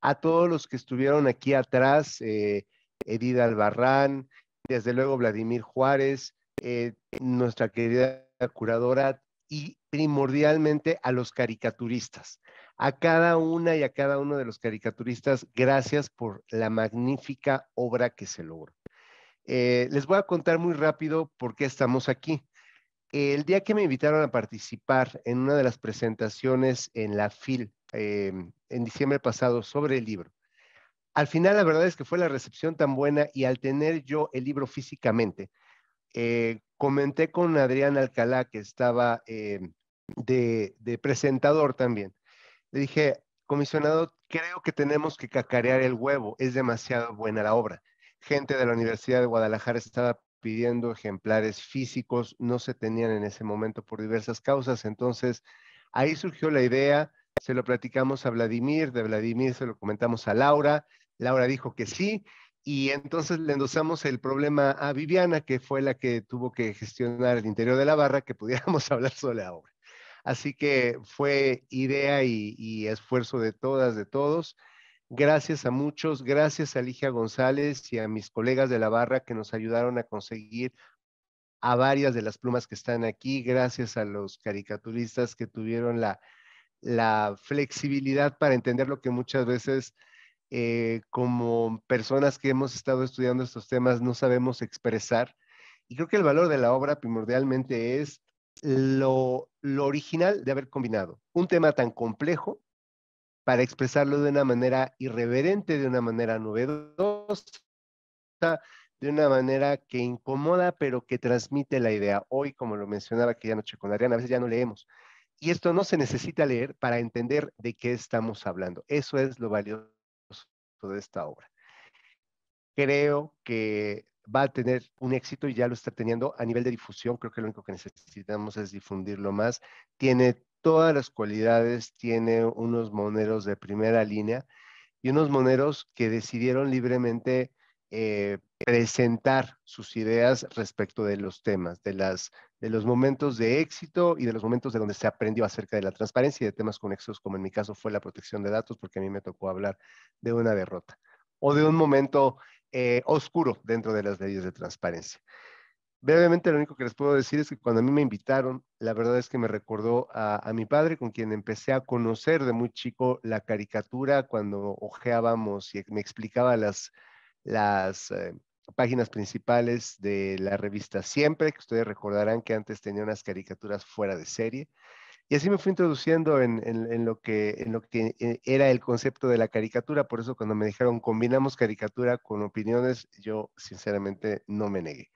A todos los que estuvieron aquí atrás, eh, Edith Albarrán, desde luego Vladimir Juárez, eh, nuestra querida curadora y primordialmente a los caricaturistas. A cada una y a cada uno de los caricaturistas, gracias por la magnífica obra que se logró. Eh, les voy a contar muy rápido por qué estamos aquí. El día que me invitaron a participar en una de las presentaciones en la FIL em, en diciembre pasado sobre el libro, al final la verdad es que fue la recepción tan buena y al tener yo el libro físicamente, eh, comenté con Adrián Alcalá, que estaba eh, de, de, presentador también. Le dije, comisionado, creo que tenemos que cacarear el huevo, es demasiado buena la obra. Gente de la Universidad de Guadalajara estaba pidiendo ejemplares físicos, no se tenían en ese momento por diversas causas, entonces ahí surgió la idea, se lo platicamos a Vladimir, de Vladimir se lo comentamos a Laura, Laura dijo que sí, y entonces le endosamos el problema a Viviana, que fue la que tuvo que gestionar el interior de la barra, que pudiéramos hablar sobre la obra. Así que fue idea y, esfuerzo de todas, de todos. Gracias a muchos, gracias a Ligia González y a mis colegas de la barra que nos ayudaron a conseguir a varias de las plumas que están aquí, gracias a los caricaturistas que tuvieron la, la flexibilidad para entender lo que muchas veces eh, como personas que hemos estado estudiando estos temas no sabemos expresar. Y creo que el valor de la obra primordialmente es lo, lo original de haber combinado un tema tan complejo para expresarlo de una manera irreverente, de una manera novedosa, de una manera que incomoda, pero que transmite la idea. Hoy, como lo mencionaba aquella noche con Adriana, a veces ya no leemos. Y esto no se necesita leer para entender de qué estamos hablando. Eso es lo valioso de esta obra. Creo que va a tener un éxito y ya lo está teniendo a nivel de difusión. Creo que lo único que necesitamos es difundirlo más. Tiene todas las cualidades, tiene unos moneros de primera línea y unos moneros que decidieron libremente eh, presentar sus ideas respecto de los temas, de las de los momentos de éxito y de los momentos de donde se aprendió acerca de la transparencia y de temas conexos, como en mi caso fue la protección de datos, porque a mí me tocó hablar de una derrota o de un momento eh, oscuro dentro de las leyes de transparencia. Brevemente, lo único que les puedo decir es que cuando a mí me invitaron, la verdad es que me recordó a, mi padre, con quien empecé a conocer de muy chico la caricatura cuando ojeábamos y me explicaba las, las eh, páginas principales de la revista Siempre, que ustedes recordarán que antes tenía unas caricaturas fuera de serie. Y así me fui introduciendo en, lo que, en lo que eh, era el concepto de la caricatura. Por eso cuando me dijeron combinamos caricatura con opiniones, yo sinceramente no me negué.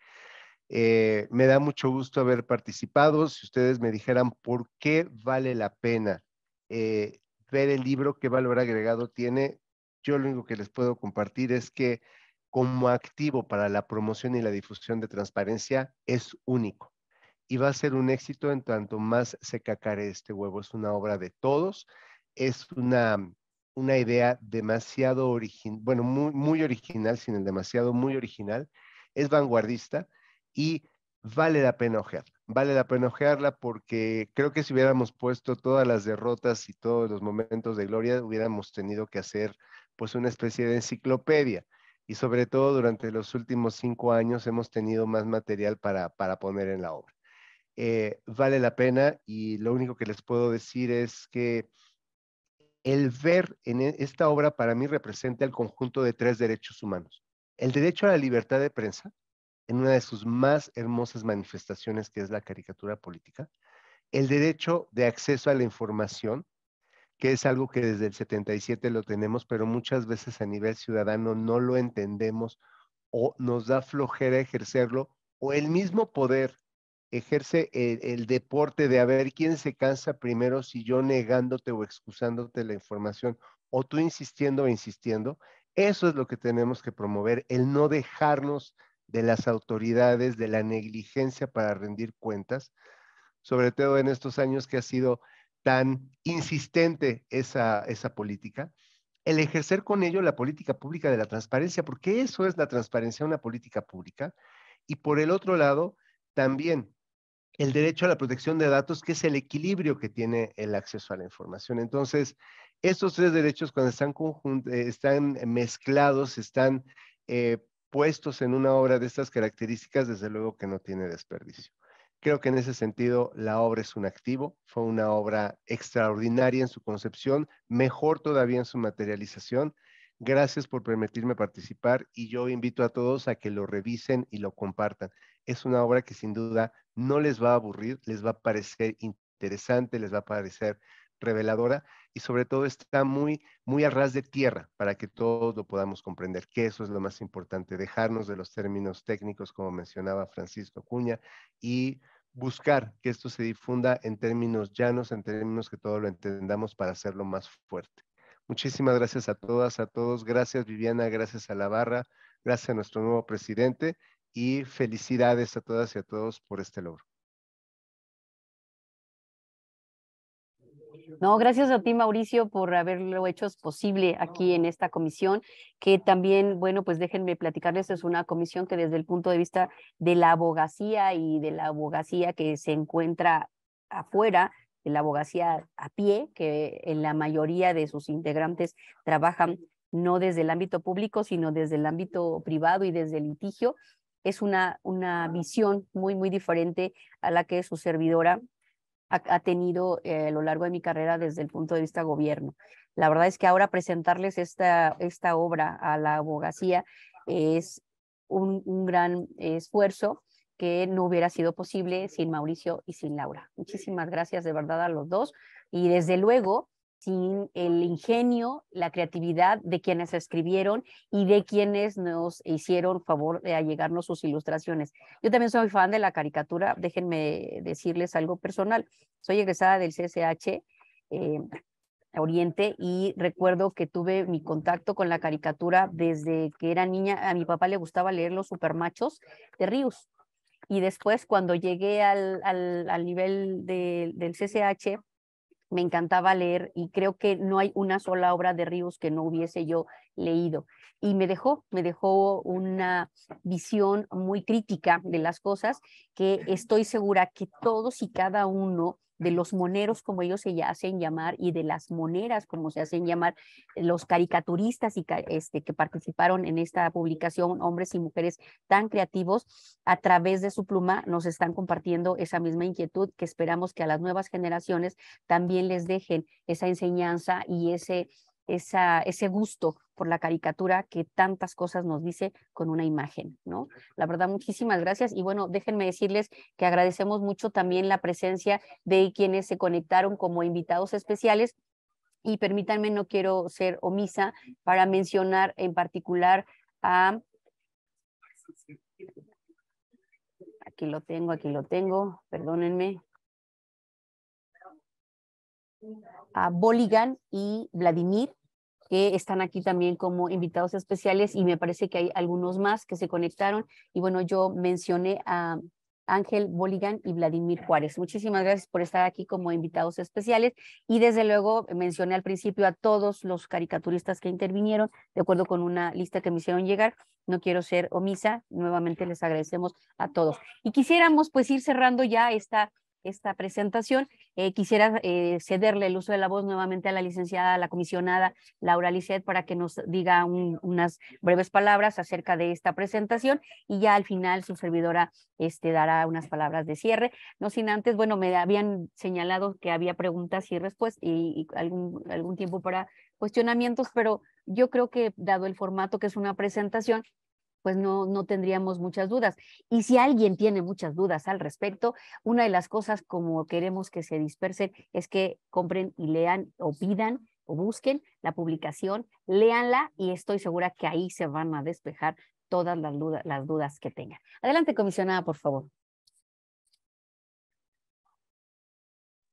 Eh, me da mucho gusto haber participado. Si ustedes me dijeran por qué vale la pena eh, ver el libro, qué valor agregado tiene, yo lo único que les puedo compartir es que como activo para la promoción y la difusión de transparencia es único y va a ser un éxito en tanto más se cacare este huevo. Es una obra de todos, es una, una idea demasiado original, bueno, muy, muy original, sin el demasiado, muy original, es vanguardista y vale la pena ojearla. Vale la pena ojearla porque creo que si hubiéramos puesto todas las derrotas y todos los momentos de gloria, hubiéramos tenido que hacer pues una especie de enciclopedia y sobre todo durante los últimos cinco años hemos tenido más material para, poner en la obra. Eh, vale la pena y lo único que les puedo decir es que el ver en e, esta obra para mí representa el conjunto de tres derechos humanos. El derecho a la libertad de prensa, en una de sus más hermosas manifestaciones que es la caricatura política, el derecho de acceso a la información, que es algo que desde el 77 lo tenemos, pero muchas veces a nivel ciudadano no lo entendemos o nos da flojera ejercerlo, o el mismo poder ejerce el, deporte de a ver quién se cansa primero si yo negándote o excusándote la información o tú insistiendo o e insistiendo. Eso es lo que tenemos que promover, el no dejarnos de las autoridades, de la negligencia para rendir cuentas, sobre todo en estos años que ha sido tan insistente esa, esa política, el ejercer con ello la política pública de la transparencia, porque eso es la transparencia, una política pública. Y por el otro lado, también el derecho a la protección de datos, que es el equilibrio que tiene el acceso a la información. Entonces, estos tres derechos cuando están, eh, están mezclados, están eh, puestos en una obra de estas características, desde luego que no tiene desperdicio. Creo que en ese sentido la obra es un activo, fue una obra extraordinaria en su concepción, mejor todavía en su materialización. Gracias por permitirme participar y yo invito a todos a que lo revisen y lo compartan. Es una obra que sin duda no les va a aburrir, les va a parecer interesante, les va a parecer reveladora y sobre todo está muy, muy al ras de tierra para que todos lo podamos comprender, que eso es lo más importante, dejarnos de los términos técnicos, como mencionaba Francisco Cuña, y buscar que esto se difunda en términos llanos, en términos que todos lo entendamos para hacerlo más fuerte. Muchísimas gracias a todas, a todos. Gracias Viviana, gracias a la barra, gracias a nuestro nuevo presidente y felicidades a todas y a todos por este logro. No, gracias a ti, Mauricio, por haberlo hecho posible aquí en esta comisión, que también, bueno, pues déjenme platicarles, es una comisión que desde el punto de vista de la abogacía y de la abogacía que se encuentra afuera, de la abogacía a pie, que en la mayoría de sus integrantes trabajan no desde el ámbito público, sino desde el ámbito privado y desde el litigio, es una, una visión muy, muy diferente a la que su servidora ha, tenido eh, a lo largo de mi carrera desde el punto de vista gobierno. La verdad es que ahora presentarles esta, esta obra a la abogacía es un, un gran esfuerzo que no hubiera sido posible sin Mauricio y sin Laura. Muchísimas gracias de verdad a los dos y desde luego sin el ingenio, la creatividad de quienes escribieron y de quienes nos hicieron favor de allegarnos sus ilustraciones. Yo también soy fan de la caricatura, déjenme decirles algo personal. Soy egresada del CSH eh, Oriente y recuerdo que tuve mi contacto con la caricatura desde que era niña. A mi papá le gustaba leer los supermachos de Ríos. Y después, cuando llegué al, al, nivel del CSH, me encantaba leer y creo que no hay una sola obra de Ríos que no hubiese yo leído. Y me dejó, me dejó una visión muy crítica de las cosas que estoy segura que todos y cada uno de los moneros, como ellos se hacen llamar, y de las moneras, como se hacen llamar, eh, los caricaturistas este, que participaron en esta publicación, hombres y mujeres tan creativos, a través de su pluma nos están compartiendo esa misma inquietud que esperamos que a las nuevas generaciones también les dejen esa enseñanza y ese ese gusto por la caricatura que tantas cosas nos dice con una imagen, ¿no? La verdad, muchísimas gracias. Y bueno, déjenme decirles que agradecemos mucho también la presencia de quienes se conectaron como invitados especiales. Y permítanme, no quiero ser omisa para mencionar en particular a... Aquí lo tengo, aquí lo tengo, perdónenme a Boligan y Vladimir, que están aquí también como invitados especiales y me parece que hay algunos más que se conectaron. Y bueno, yo mencioné a Ángel Boligan y Vladimir Juárez. Muchísimas gracias por estar aquí como invitados especiales y desde luego eh, mencioné al principio a todos los caricaturistas que intervinieron de acuerdo con una lista que me hicieron llegar. No quiero ser omisa, nuevamente les agradecemos a todos. Y quisiéramos pues ir cerrando ya esta esta presentación. Eh, quisiera eh, cederle el uso de la voz nuevamente a la licenciada, la comisionada Laura Lisset, para que nos diga unas breves palabras acerca de esta presentación y ya al final su servidora este, dará unas palabras de cierre. No sin antes, bueno, me habían señalado que había preguntas y respuestas y, algún, algún tiempo para cuestionamientos, pero yo creo que dado el formato que es una presentación, pues no, tendríamos muchas dudas. Y si alguien tiene muchas dudas al respecto, una de las cosas como queremos que se dispersen es que compren y lean o pidan o busquen la publicación, léanla y estoy segura que ahí se van a despejar todas las dudas, las dudas que tengan. Adelante, comisionada, por favor.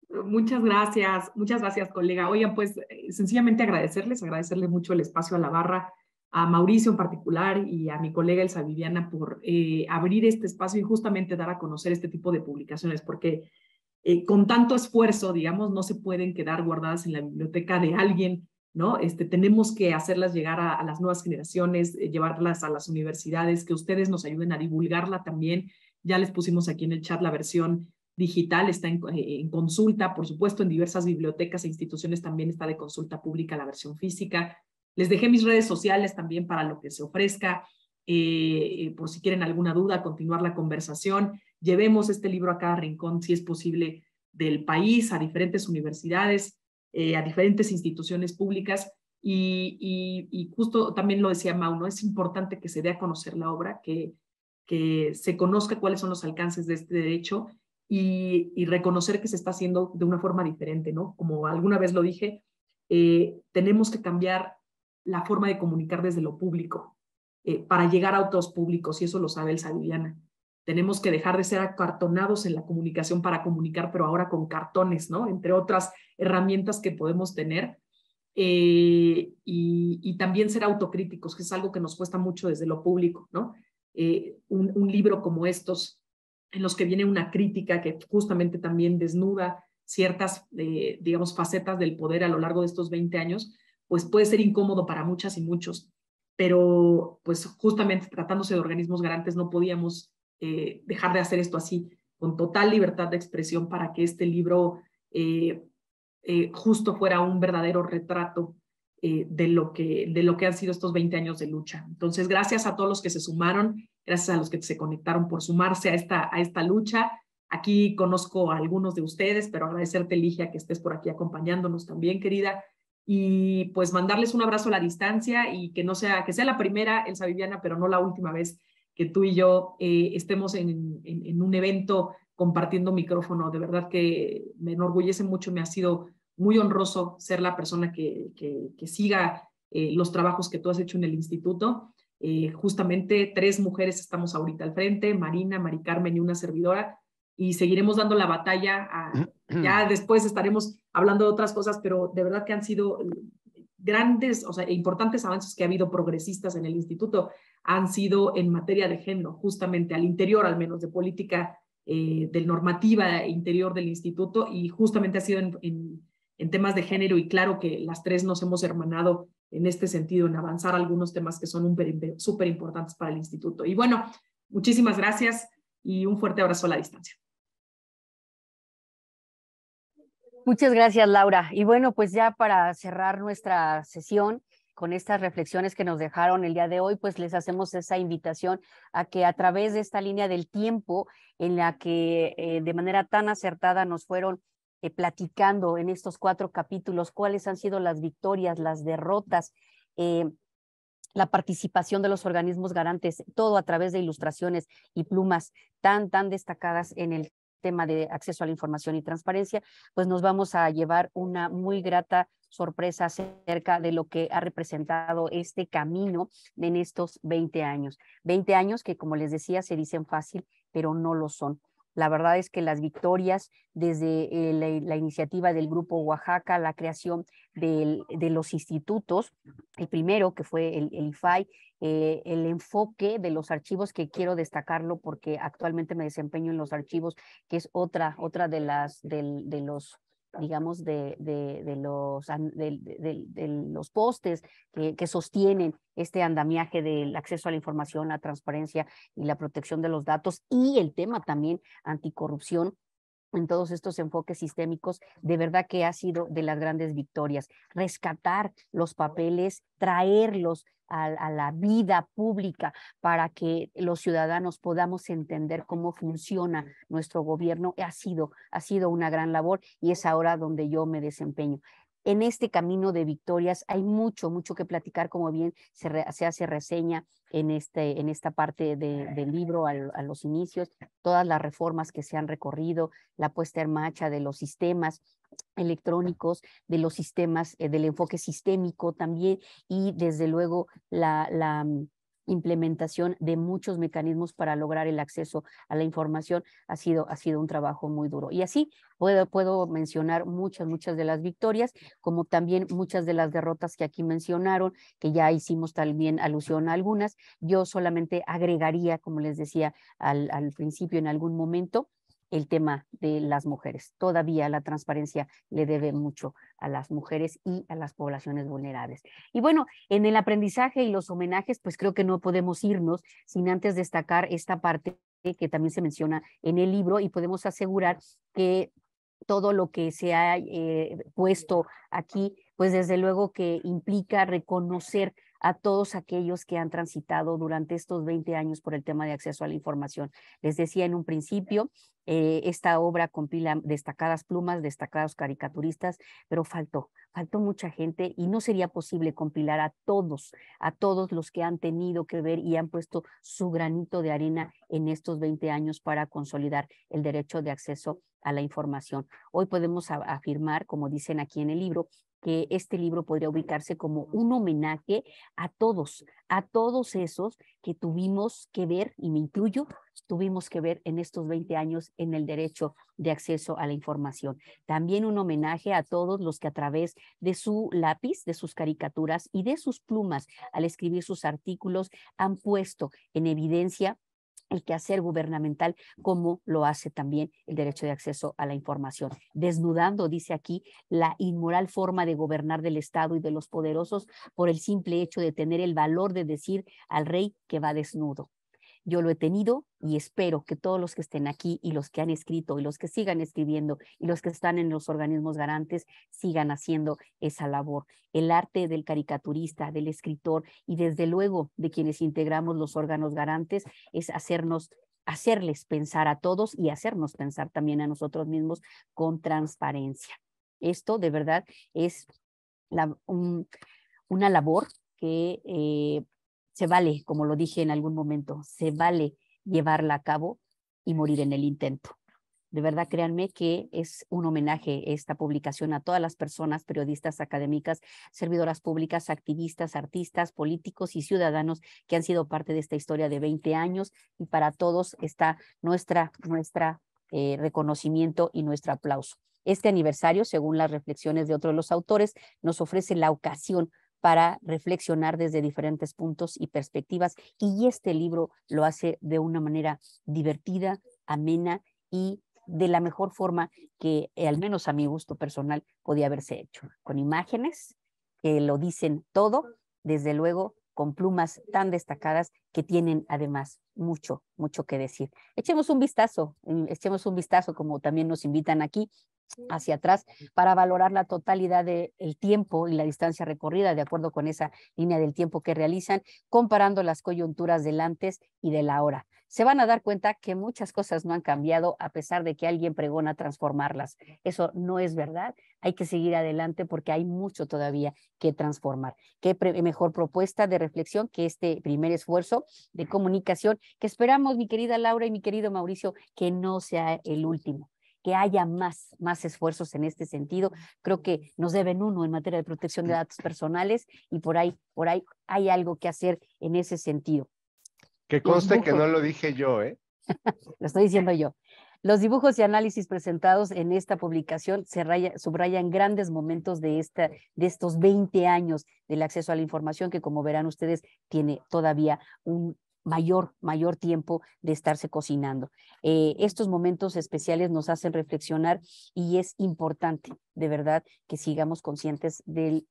Muchas gracias, muchas gracias, colega. Oigan, pues eh, sencillamente agradecerles, agradecerle mucho el espacio a la barra a Mauricio en particular y a mi colega Elsa Viviana por eh, abrir este espacio y justamente dar a conocer este tipo de publicaciones, porque eh, con tanto esfuerzo, digamos, no se pueden quedar guardadas en la biblioteca de alguien, ¿no? Este, tenemos que hacerlas llegar a, las nuevas generaciones, eh, llevarlas a las universidades, que ustedes nos ayuden a divulgarla también. Ya les pusimos aquí en el chat la versión digital, está en consulta, por supuesto, en diversas bibliotecas e instituciones también está de consulta pública la versión física les dejé mis redes sociales también para lo que se ofrezca, eh, por si quieren alguna duda, continuar la conversación. Llevemos este libro a cada rincón, si es posible, del país, a diferentes universidades, eh, a diferentes instituciones públicas. Y, justo también lo decía Mau, ¿no? es importante que se dé a conocer la obra, que, que se conozca cuáles son los alcances de este derecho y, reconocer que se está haciendo de una forma diferente, ¿no? Como alguna vez lo dije, eh, tenemos que cambiar la forma de comunicar desde lo público eh, para llegar a otros públicos, y eso lo sabe el Savillana. Tenemos que dejar de ser acartonados en la comunicación para comunicar, pero ahora con cartones, ¿no? Entre otras herramientas que podemos tener. Eh, y, también ser autocríticos, que es algo que nos cuesta mucho desde lo público, ¿no? Eh, un, libro como estos, en los que viene una crítica que justamente también desnuda ciertas, digamos, facetas del poder a lo largo de estos 20 años, pues puede ser incómodo para muchas y muchos, pero pues justamente tratándose de organismos garantes no podíamos eh, dejar de hacer esto así, con total libertad de expresión para que este libro eh, eh, justo fuera un verdadero retrato de, lo que, de lo que han sido estos 20 años de lucha. Entonces, gracias a todos los que se sumaron, gracias a los que se conectaron por sumarse a esta, a esta lucha. Aquí conozco a algunos de ustedes, pero agradecerte, Ligia, que estés por aquí acompañándonos también, querida y pues mandarles un abrazo a la distancia y que no sea, que sea la primera Elsa Viviana, pero no la última vez que tú y yo eh, estemos en, un evento compartiendo micrófono. De verdad que me enorgullece mucho, me ha sido muy honroso ser la persona que, que, siga eh, los trabajos que tú has hecho en el instituto. Eh, justamente tres mujeres estamos ahorita al frente, Marina, Mari Carmen y una servidora, y seguiremos dando la batalla. ya después estaremos hablando de otras cosas, pero de verdad que han sido grandes, o sea, importantes avances que ha habido progresistas en el instituto han sido en materia de género, justamente al interior al menos de política eh, de normativa interior del instituto y justamente ha sido en, en, en, temas de género y claro que las tres nos hemos hermanado en este sentido, en avanzar algunos temas que son súper importantes para el instituto. Y bueno, muchísimas gracias y un fuerte abrazo a la distancia. Muchas gracias, Laura. Y bueno, pues ya para cerrar nuestra sesión con estas reflexiones que nos dejaron el día de hoy, pues les hacemos esa invitación a que a través de esta línea del tiempo en la que eh, de manera tan acertada nos fueron eh, platicando en estos cuatro capítulos cuáles han sido las victorias, las derrotas, eh, la participación de los organismos garantes, todo a través de ilustraciones y plumas tan, tan destacadas en el tema de acceso a la información y transparencia, pues nos vamos a llevar una muy grata sorpresa acerca de lo que ha representado este camino en estos 20 años. 20 años que, como les decía, se dicen fácil, pero no lo son. La verdad es que las victorias desde eh, la, iniciativa del Grupo Oaxaca, la creación de los institutos, el primero que fue el, el IFAI, eh, el enfoque de los archivos, que quiero destacarlo porque actualmente me desempeño en los archivos, que es otra, otra de las, de, los digamos, de, los, de, los postes que, sostienen este andamiaje del acceso a la información, la transparencia y la protección de los datos y el tema también anticorrupción en todos estos enfoques sistémicos, de verdad que ha sido de las grandes victorias. Rescatar los papeles, traerlos a, la vida pública para que los ciudadanos podamos entender cómo funciona nuestro gobierno. Ha sido, ha sido una gran labor y es ahora donde yo me desempeño en este camino de victorias hay mucho, mucho que platicar, como bien se, hace reseña en, este, en esta parte del libro a los inicios, todas las reformas que se han recorrido, la puesta en marcha de los sistemas electrónicos, de los sistemas, eh, del enfoque sistémico también, y desde luego la mm, implementación de muchos mecanismos para lograr el acceso a la información ha sido, ha sido un trabajo muy duro. Y así puedo, puedo mencionar muchas, muchas de las victorias, como también muchas de las derrotas que aquí mencionaron, que ya hicimos también alusión a algunas. Yo solamente agregaría, como les decía al, al principio en algún momento, el tema de las mujeres. Todavía la transparencia le debe mucho a las mujeres y a las poblaciones vulnerables. Y bueno, en el aprendizaje y los homenajes, pues creo que no podemos irnos sin antes destacar esta parte que también se menciona en el libro y podemos asegurar que todo lo que se ha eh, puesto aquí, pues desde luego que implica reconocer a todos aquellos que han transitado durante estos 20 años por el tema de acceso a la información. Les decía en un principio, eh, esta obra compila destacadas plumas, destacados caricaturistas, pero faltó, faltó mucha gente y no sería posible compilar a todos, a todos los que han tenido que ver y han puesto su granito de arena en estos 20 años para consolidar el derecho de acceso a la información. Hoy podemos afirmar, como dicen aquí en el libro, que este libro podría ubicarse como un homenaje a todos, a todos esos que tuvimos que ver, y me incluyo, tuvimos que ver en estos 20 años en el derecho de acceso a la información. También un homenaje a todos los que a través de su lápiz, de sus caricaturas y de sus plumas al escribir sus artículos han puesto en evidencia el quehacer gubernamental, como lo hace también el derecho de acceso a la información, desnudando, dice aquí, la inmoral forma de gobernar del Estado y de los poderosos por el simple hecho de tener el valor de decir al rey que va desnudo. Yo lo he tenido y espero que todos los que estén aquí y los que han escrito y los que sigan escribiendo y los que están en los organismos garantes sigan haciendo esa labor. El arte del caricaturista, del escritor y desde luego de quienes integramos los órganos garantes es hacernos hacerles pensar a todos y hacernos pensar también a nosotros mismos con transparencia. Esto de verdad es una labor que eh, se vale, como lo dije en algún momento, se vale llevarla a cabo y morir en el intento. De verdad, créanme que es un homenaje esta publicación a todas las personas, periodistas, académicas, servidoras públicas, activistas, artistas, políticos y ciudadanos que han sido parte de esta historia de 20 años. Y para todos está nuestra, nuestra eh, reconocimiento y nuestro aplauso. Este aniversario, según las reflexiones de otros de los autores, nos ofrece la ocasión para reflexionar desde diferentes puntos y perspectivas. Y este libro lo hace de una manera divertida, amena y de la mejor forma que, eh, al menos a mi gusto personal, podía haberse hecho. Con imágenes que lo dicen todo, desde luego con plumas tan destacadas que tienen además mucho, mucho que decir. Echemos un vistazo, eh, echemos un vistazo como también nos invitan aquí hacia atrás para valorar la totalidad del tiempo y la distancia recorrida de acuerdo con esa línea del tiempo que realizan, comparando las coyunturas del antes y de la ahora. Se van a dar cuenta que muchas cosas no han cambiado a pesar de que alguien pregona transformarlas. Eso no es verdad. Hay que seguir adelante porque hay mucho todavía que transformar. Qué mejor propuesta de reflexión que este primer esfuerzo de comunicación que esperamos, mi querida Laura y mi querido Mauricio, que no sea el último que haya más, más esfuerzos en este sentido. Creo que nos deben uno en materia de protección de datos personales y por ahí, por ahí hay algo que hacer en ese sentido. Que conste que no lo dije yo, ¿eh? lo estoy diciendo yo. Los dibujos y análisis presentados en esta publicación subrayan grandes momentos de, esta, de estos 20 años del acceso a la información que, como verán ustedes, tiene todavía un mayor, mayor tiempo de estarse cocinando. Eh, estos momentos especiales nos hacen reflexionar y es importante, de verdad, que sigamos conscientes de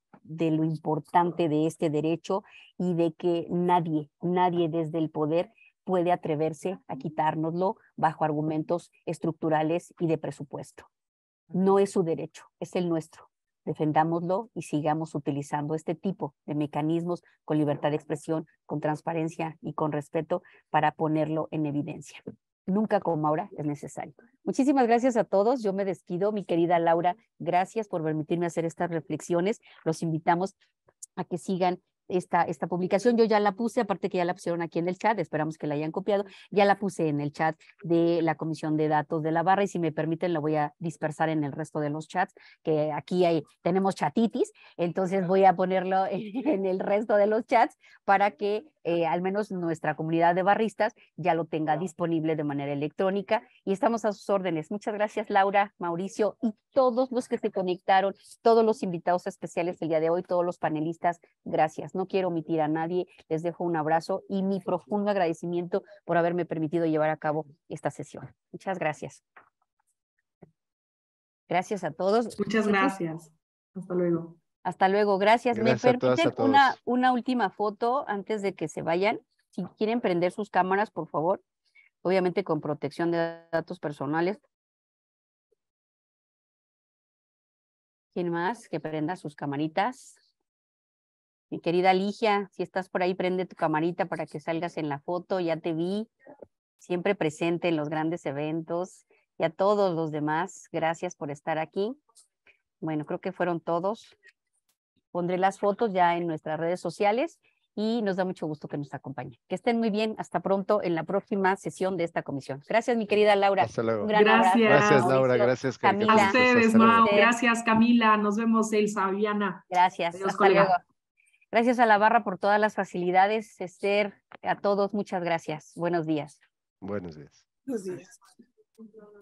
lo importante de este derecho y de que nadie, nadie desde el poder puede atreverse a quitárnoslo bajo argumentos estructurales y de presupuesto. No es su derecho, es el nuestro defendámoslo y sigamos utilizando este tipo de mecanismos con libertad de expresión, con transparencia y con respeto para ponerlo en evidencia. Nunca como ahora es necesario. Muchísimas gracias a todos. Yo me despido, mi querida Laura. Gracias por permitirme hacer estas reflexiones. Los invitamos a que sigan esta, publicación. Yo ya la puse, aparte que ya la pusieron aquí en el chat, esperamos que la hayan copiado, ya la puse en el chat de la Comisión de Datos de la Barra y si me permiten la voy a dispersar en el resto de los chats, que aquí hay, tenemos chatitis, entonces voy a ponerlo en el resto de los chats para que eh, al menos nuestra comunidad de barristas ya lo tenga disponible de manera electrónica y estamos a sus órdenes. Muchas gracias Laura, Mauricio y todos los que se conectaron, todos los invitados especiales el día de hoy, todos los panelistas, gracias. No quiero omitir a nadie, les dejo un abrazo y mi profundo agradecimiento por haberme permitido llevar a cabo esta sesión. Muchas gracias. Gracias a todos. Muchas gracias. Hasta luego. Hasta luego, gracias. Me permiten una, una última foto antes de que se vayan. Si quieren prender sus cámaras, por favor, obviamente con protección de datos personales. ¿Quién más que prenda sus camaritas? Mi querida Ligia, si estás por ahí, prende tu camarita para que salgas en la foto. Ya te vi, siempre presente en los grandes eventos. Y a todos los demás, gracias por estar aquí. Bueno, creo que fueron todos. Pondré las fotos ya en nuestras redes sociales y nos da mucho gusto que nos acompañe, Que estén muy bien. Hasta pronto en la próxima sesión de esta comisión. Gracias, mi querida Laura. Hasta luego. gracias. Gracias, Laura. Gracias, Camila. A ustedes, Mau. Gracias, Camila. Nos vemos, Elsa, Viana. Gracias. hasta Gracias a la barra por todas las facilidades. Esther, a todos, muchas gracias. Buenos días. Buenos días. Buenos días.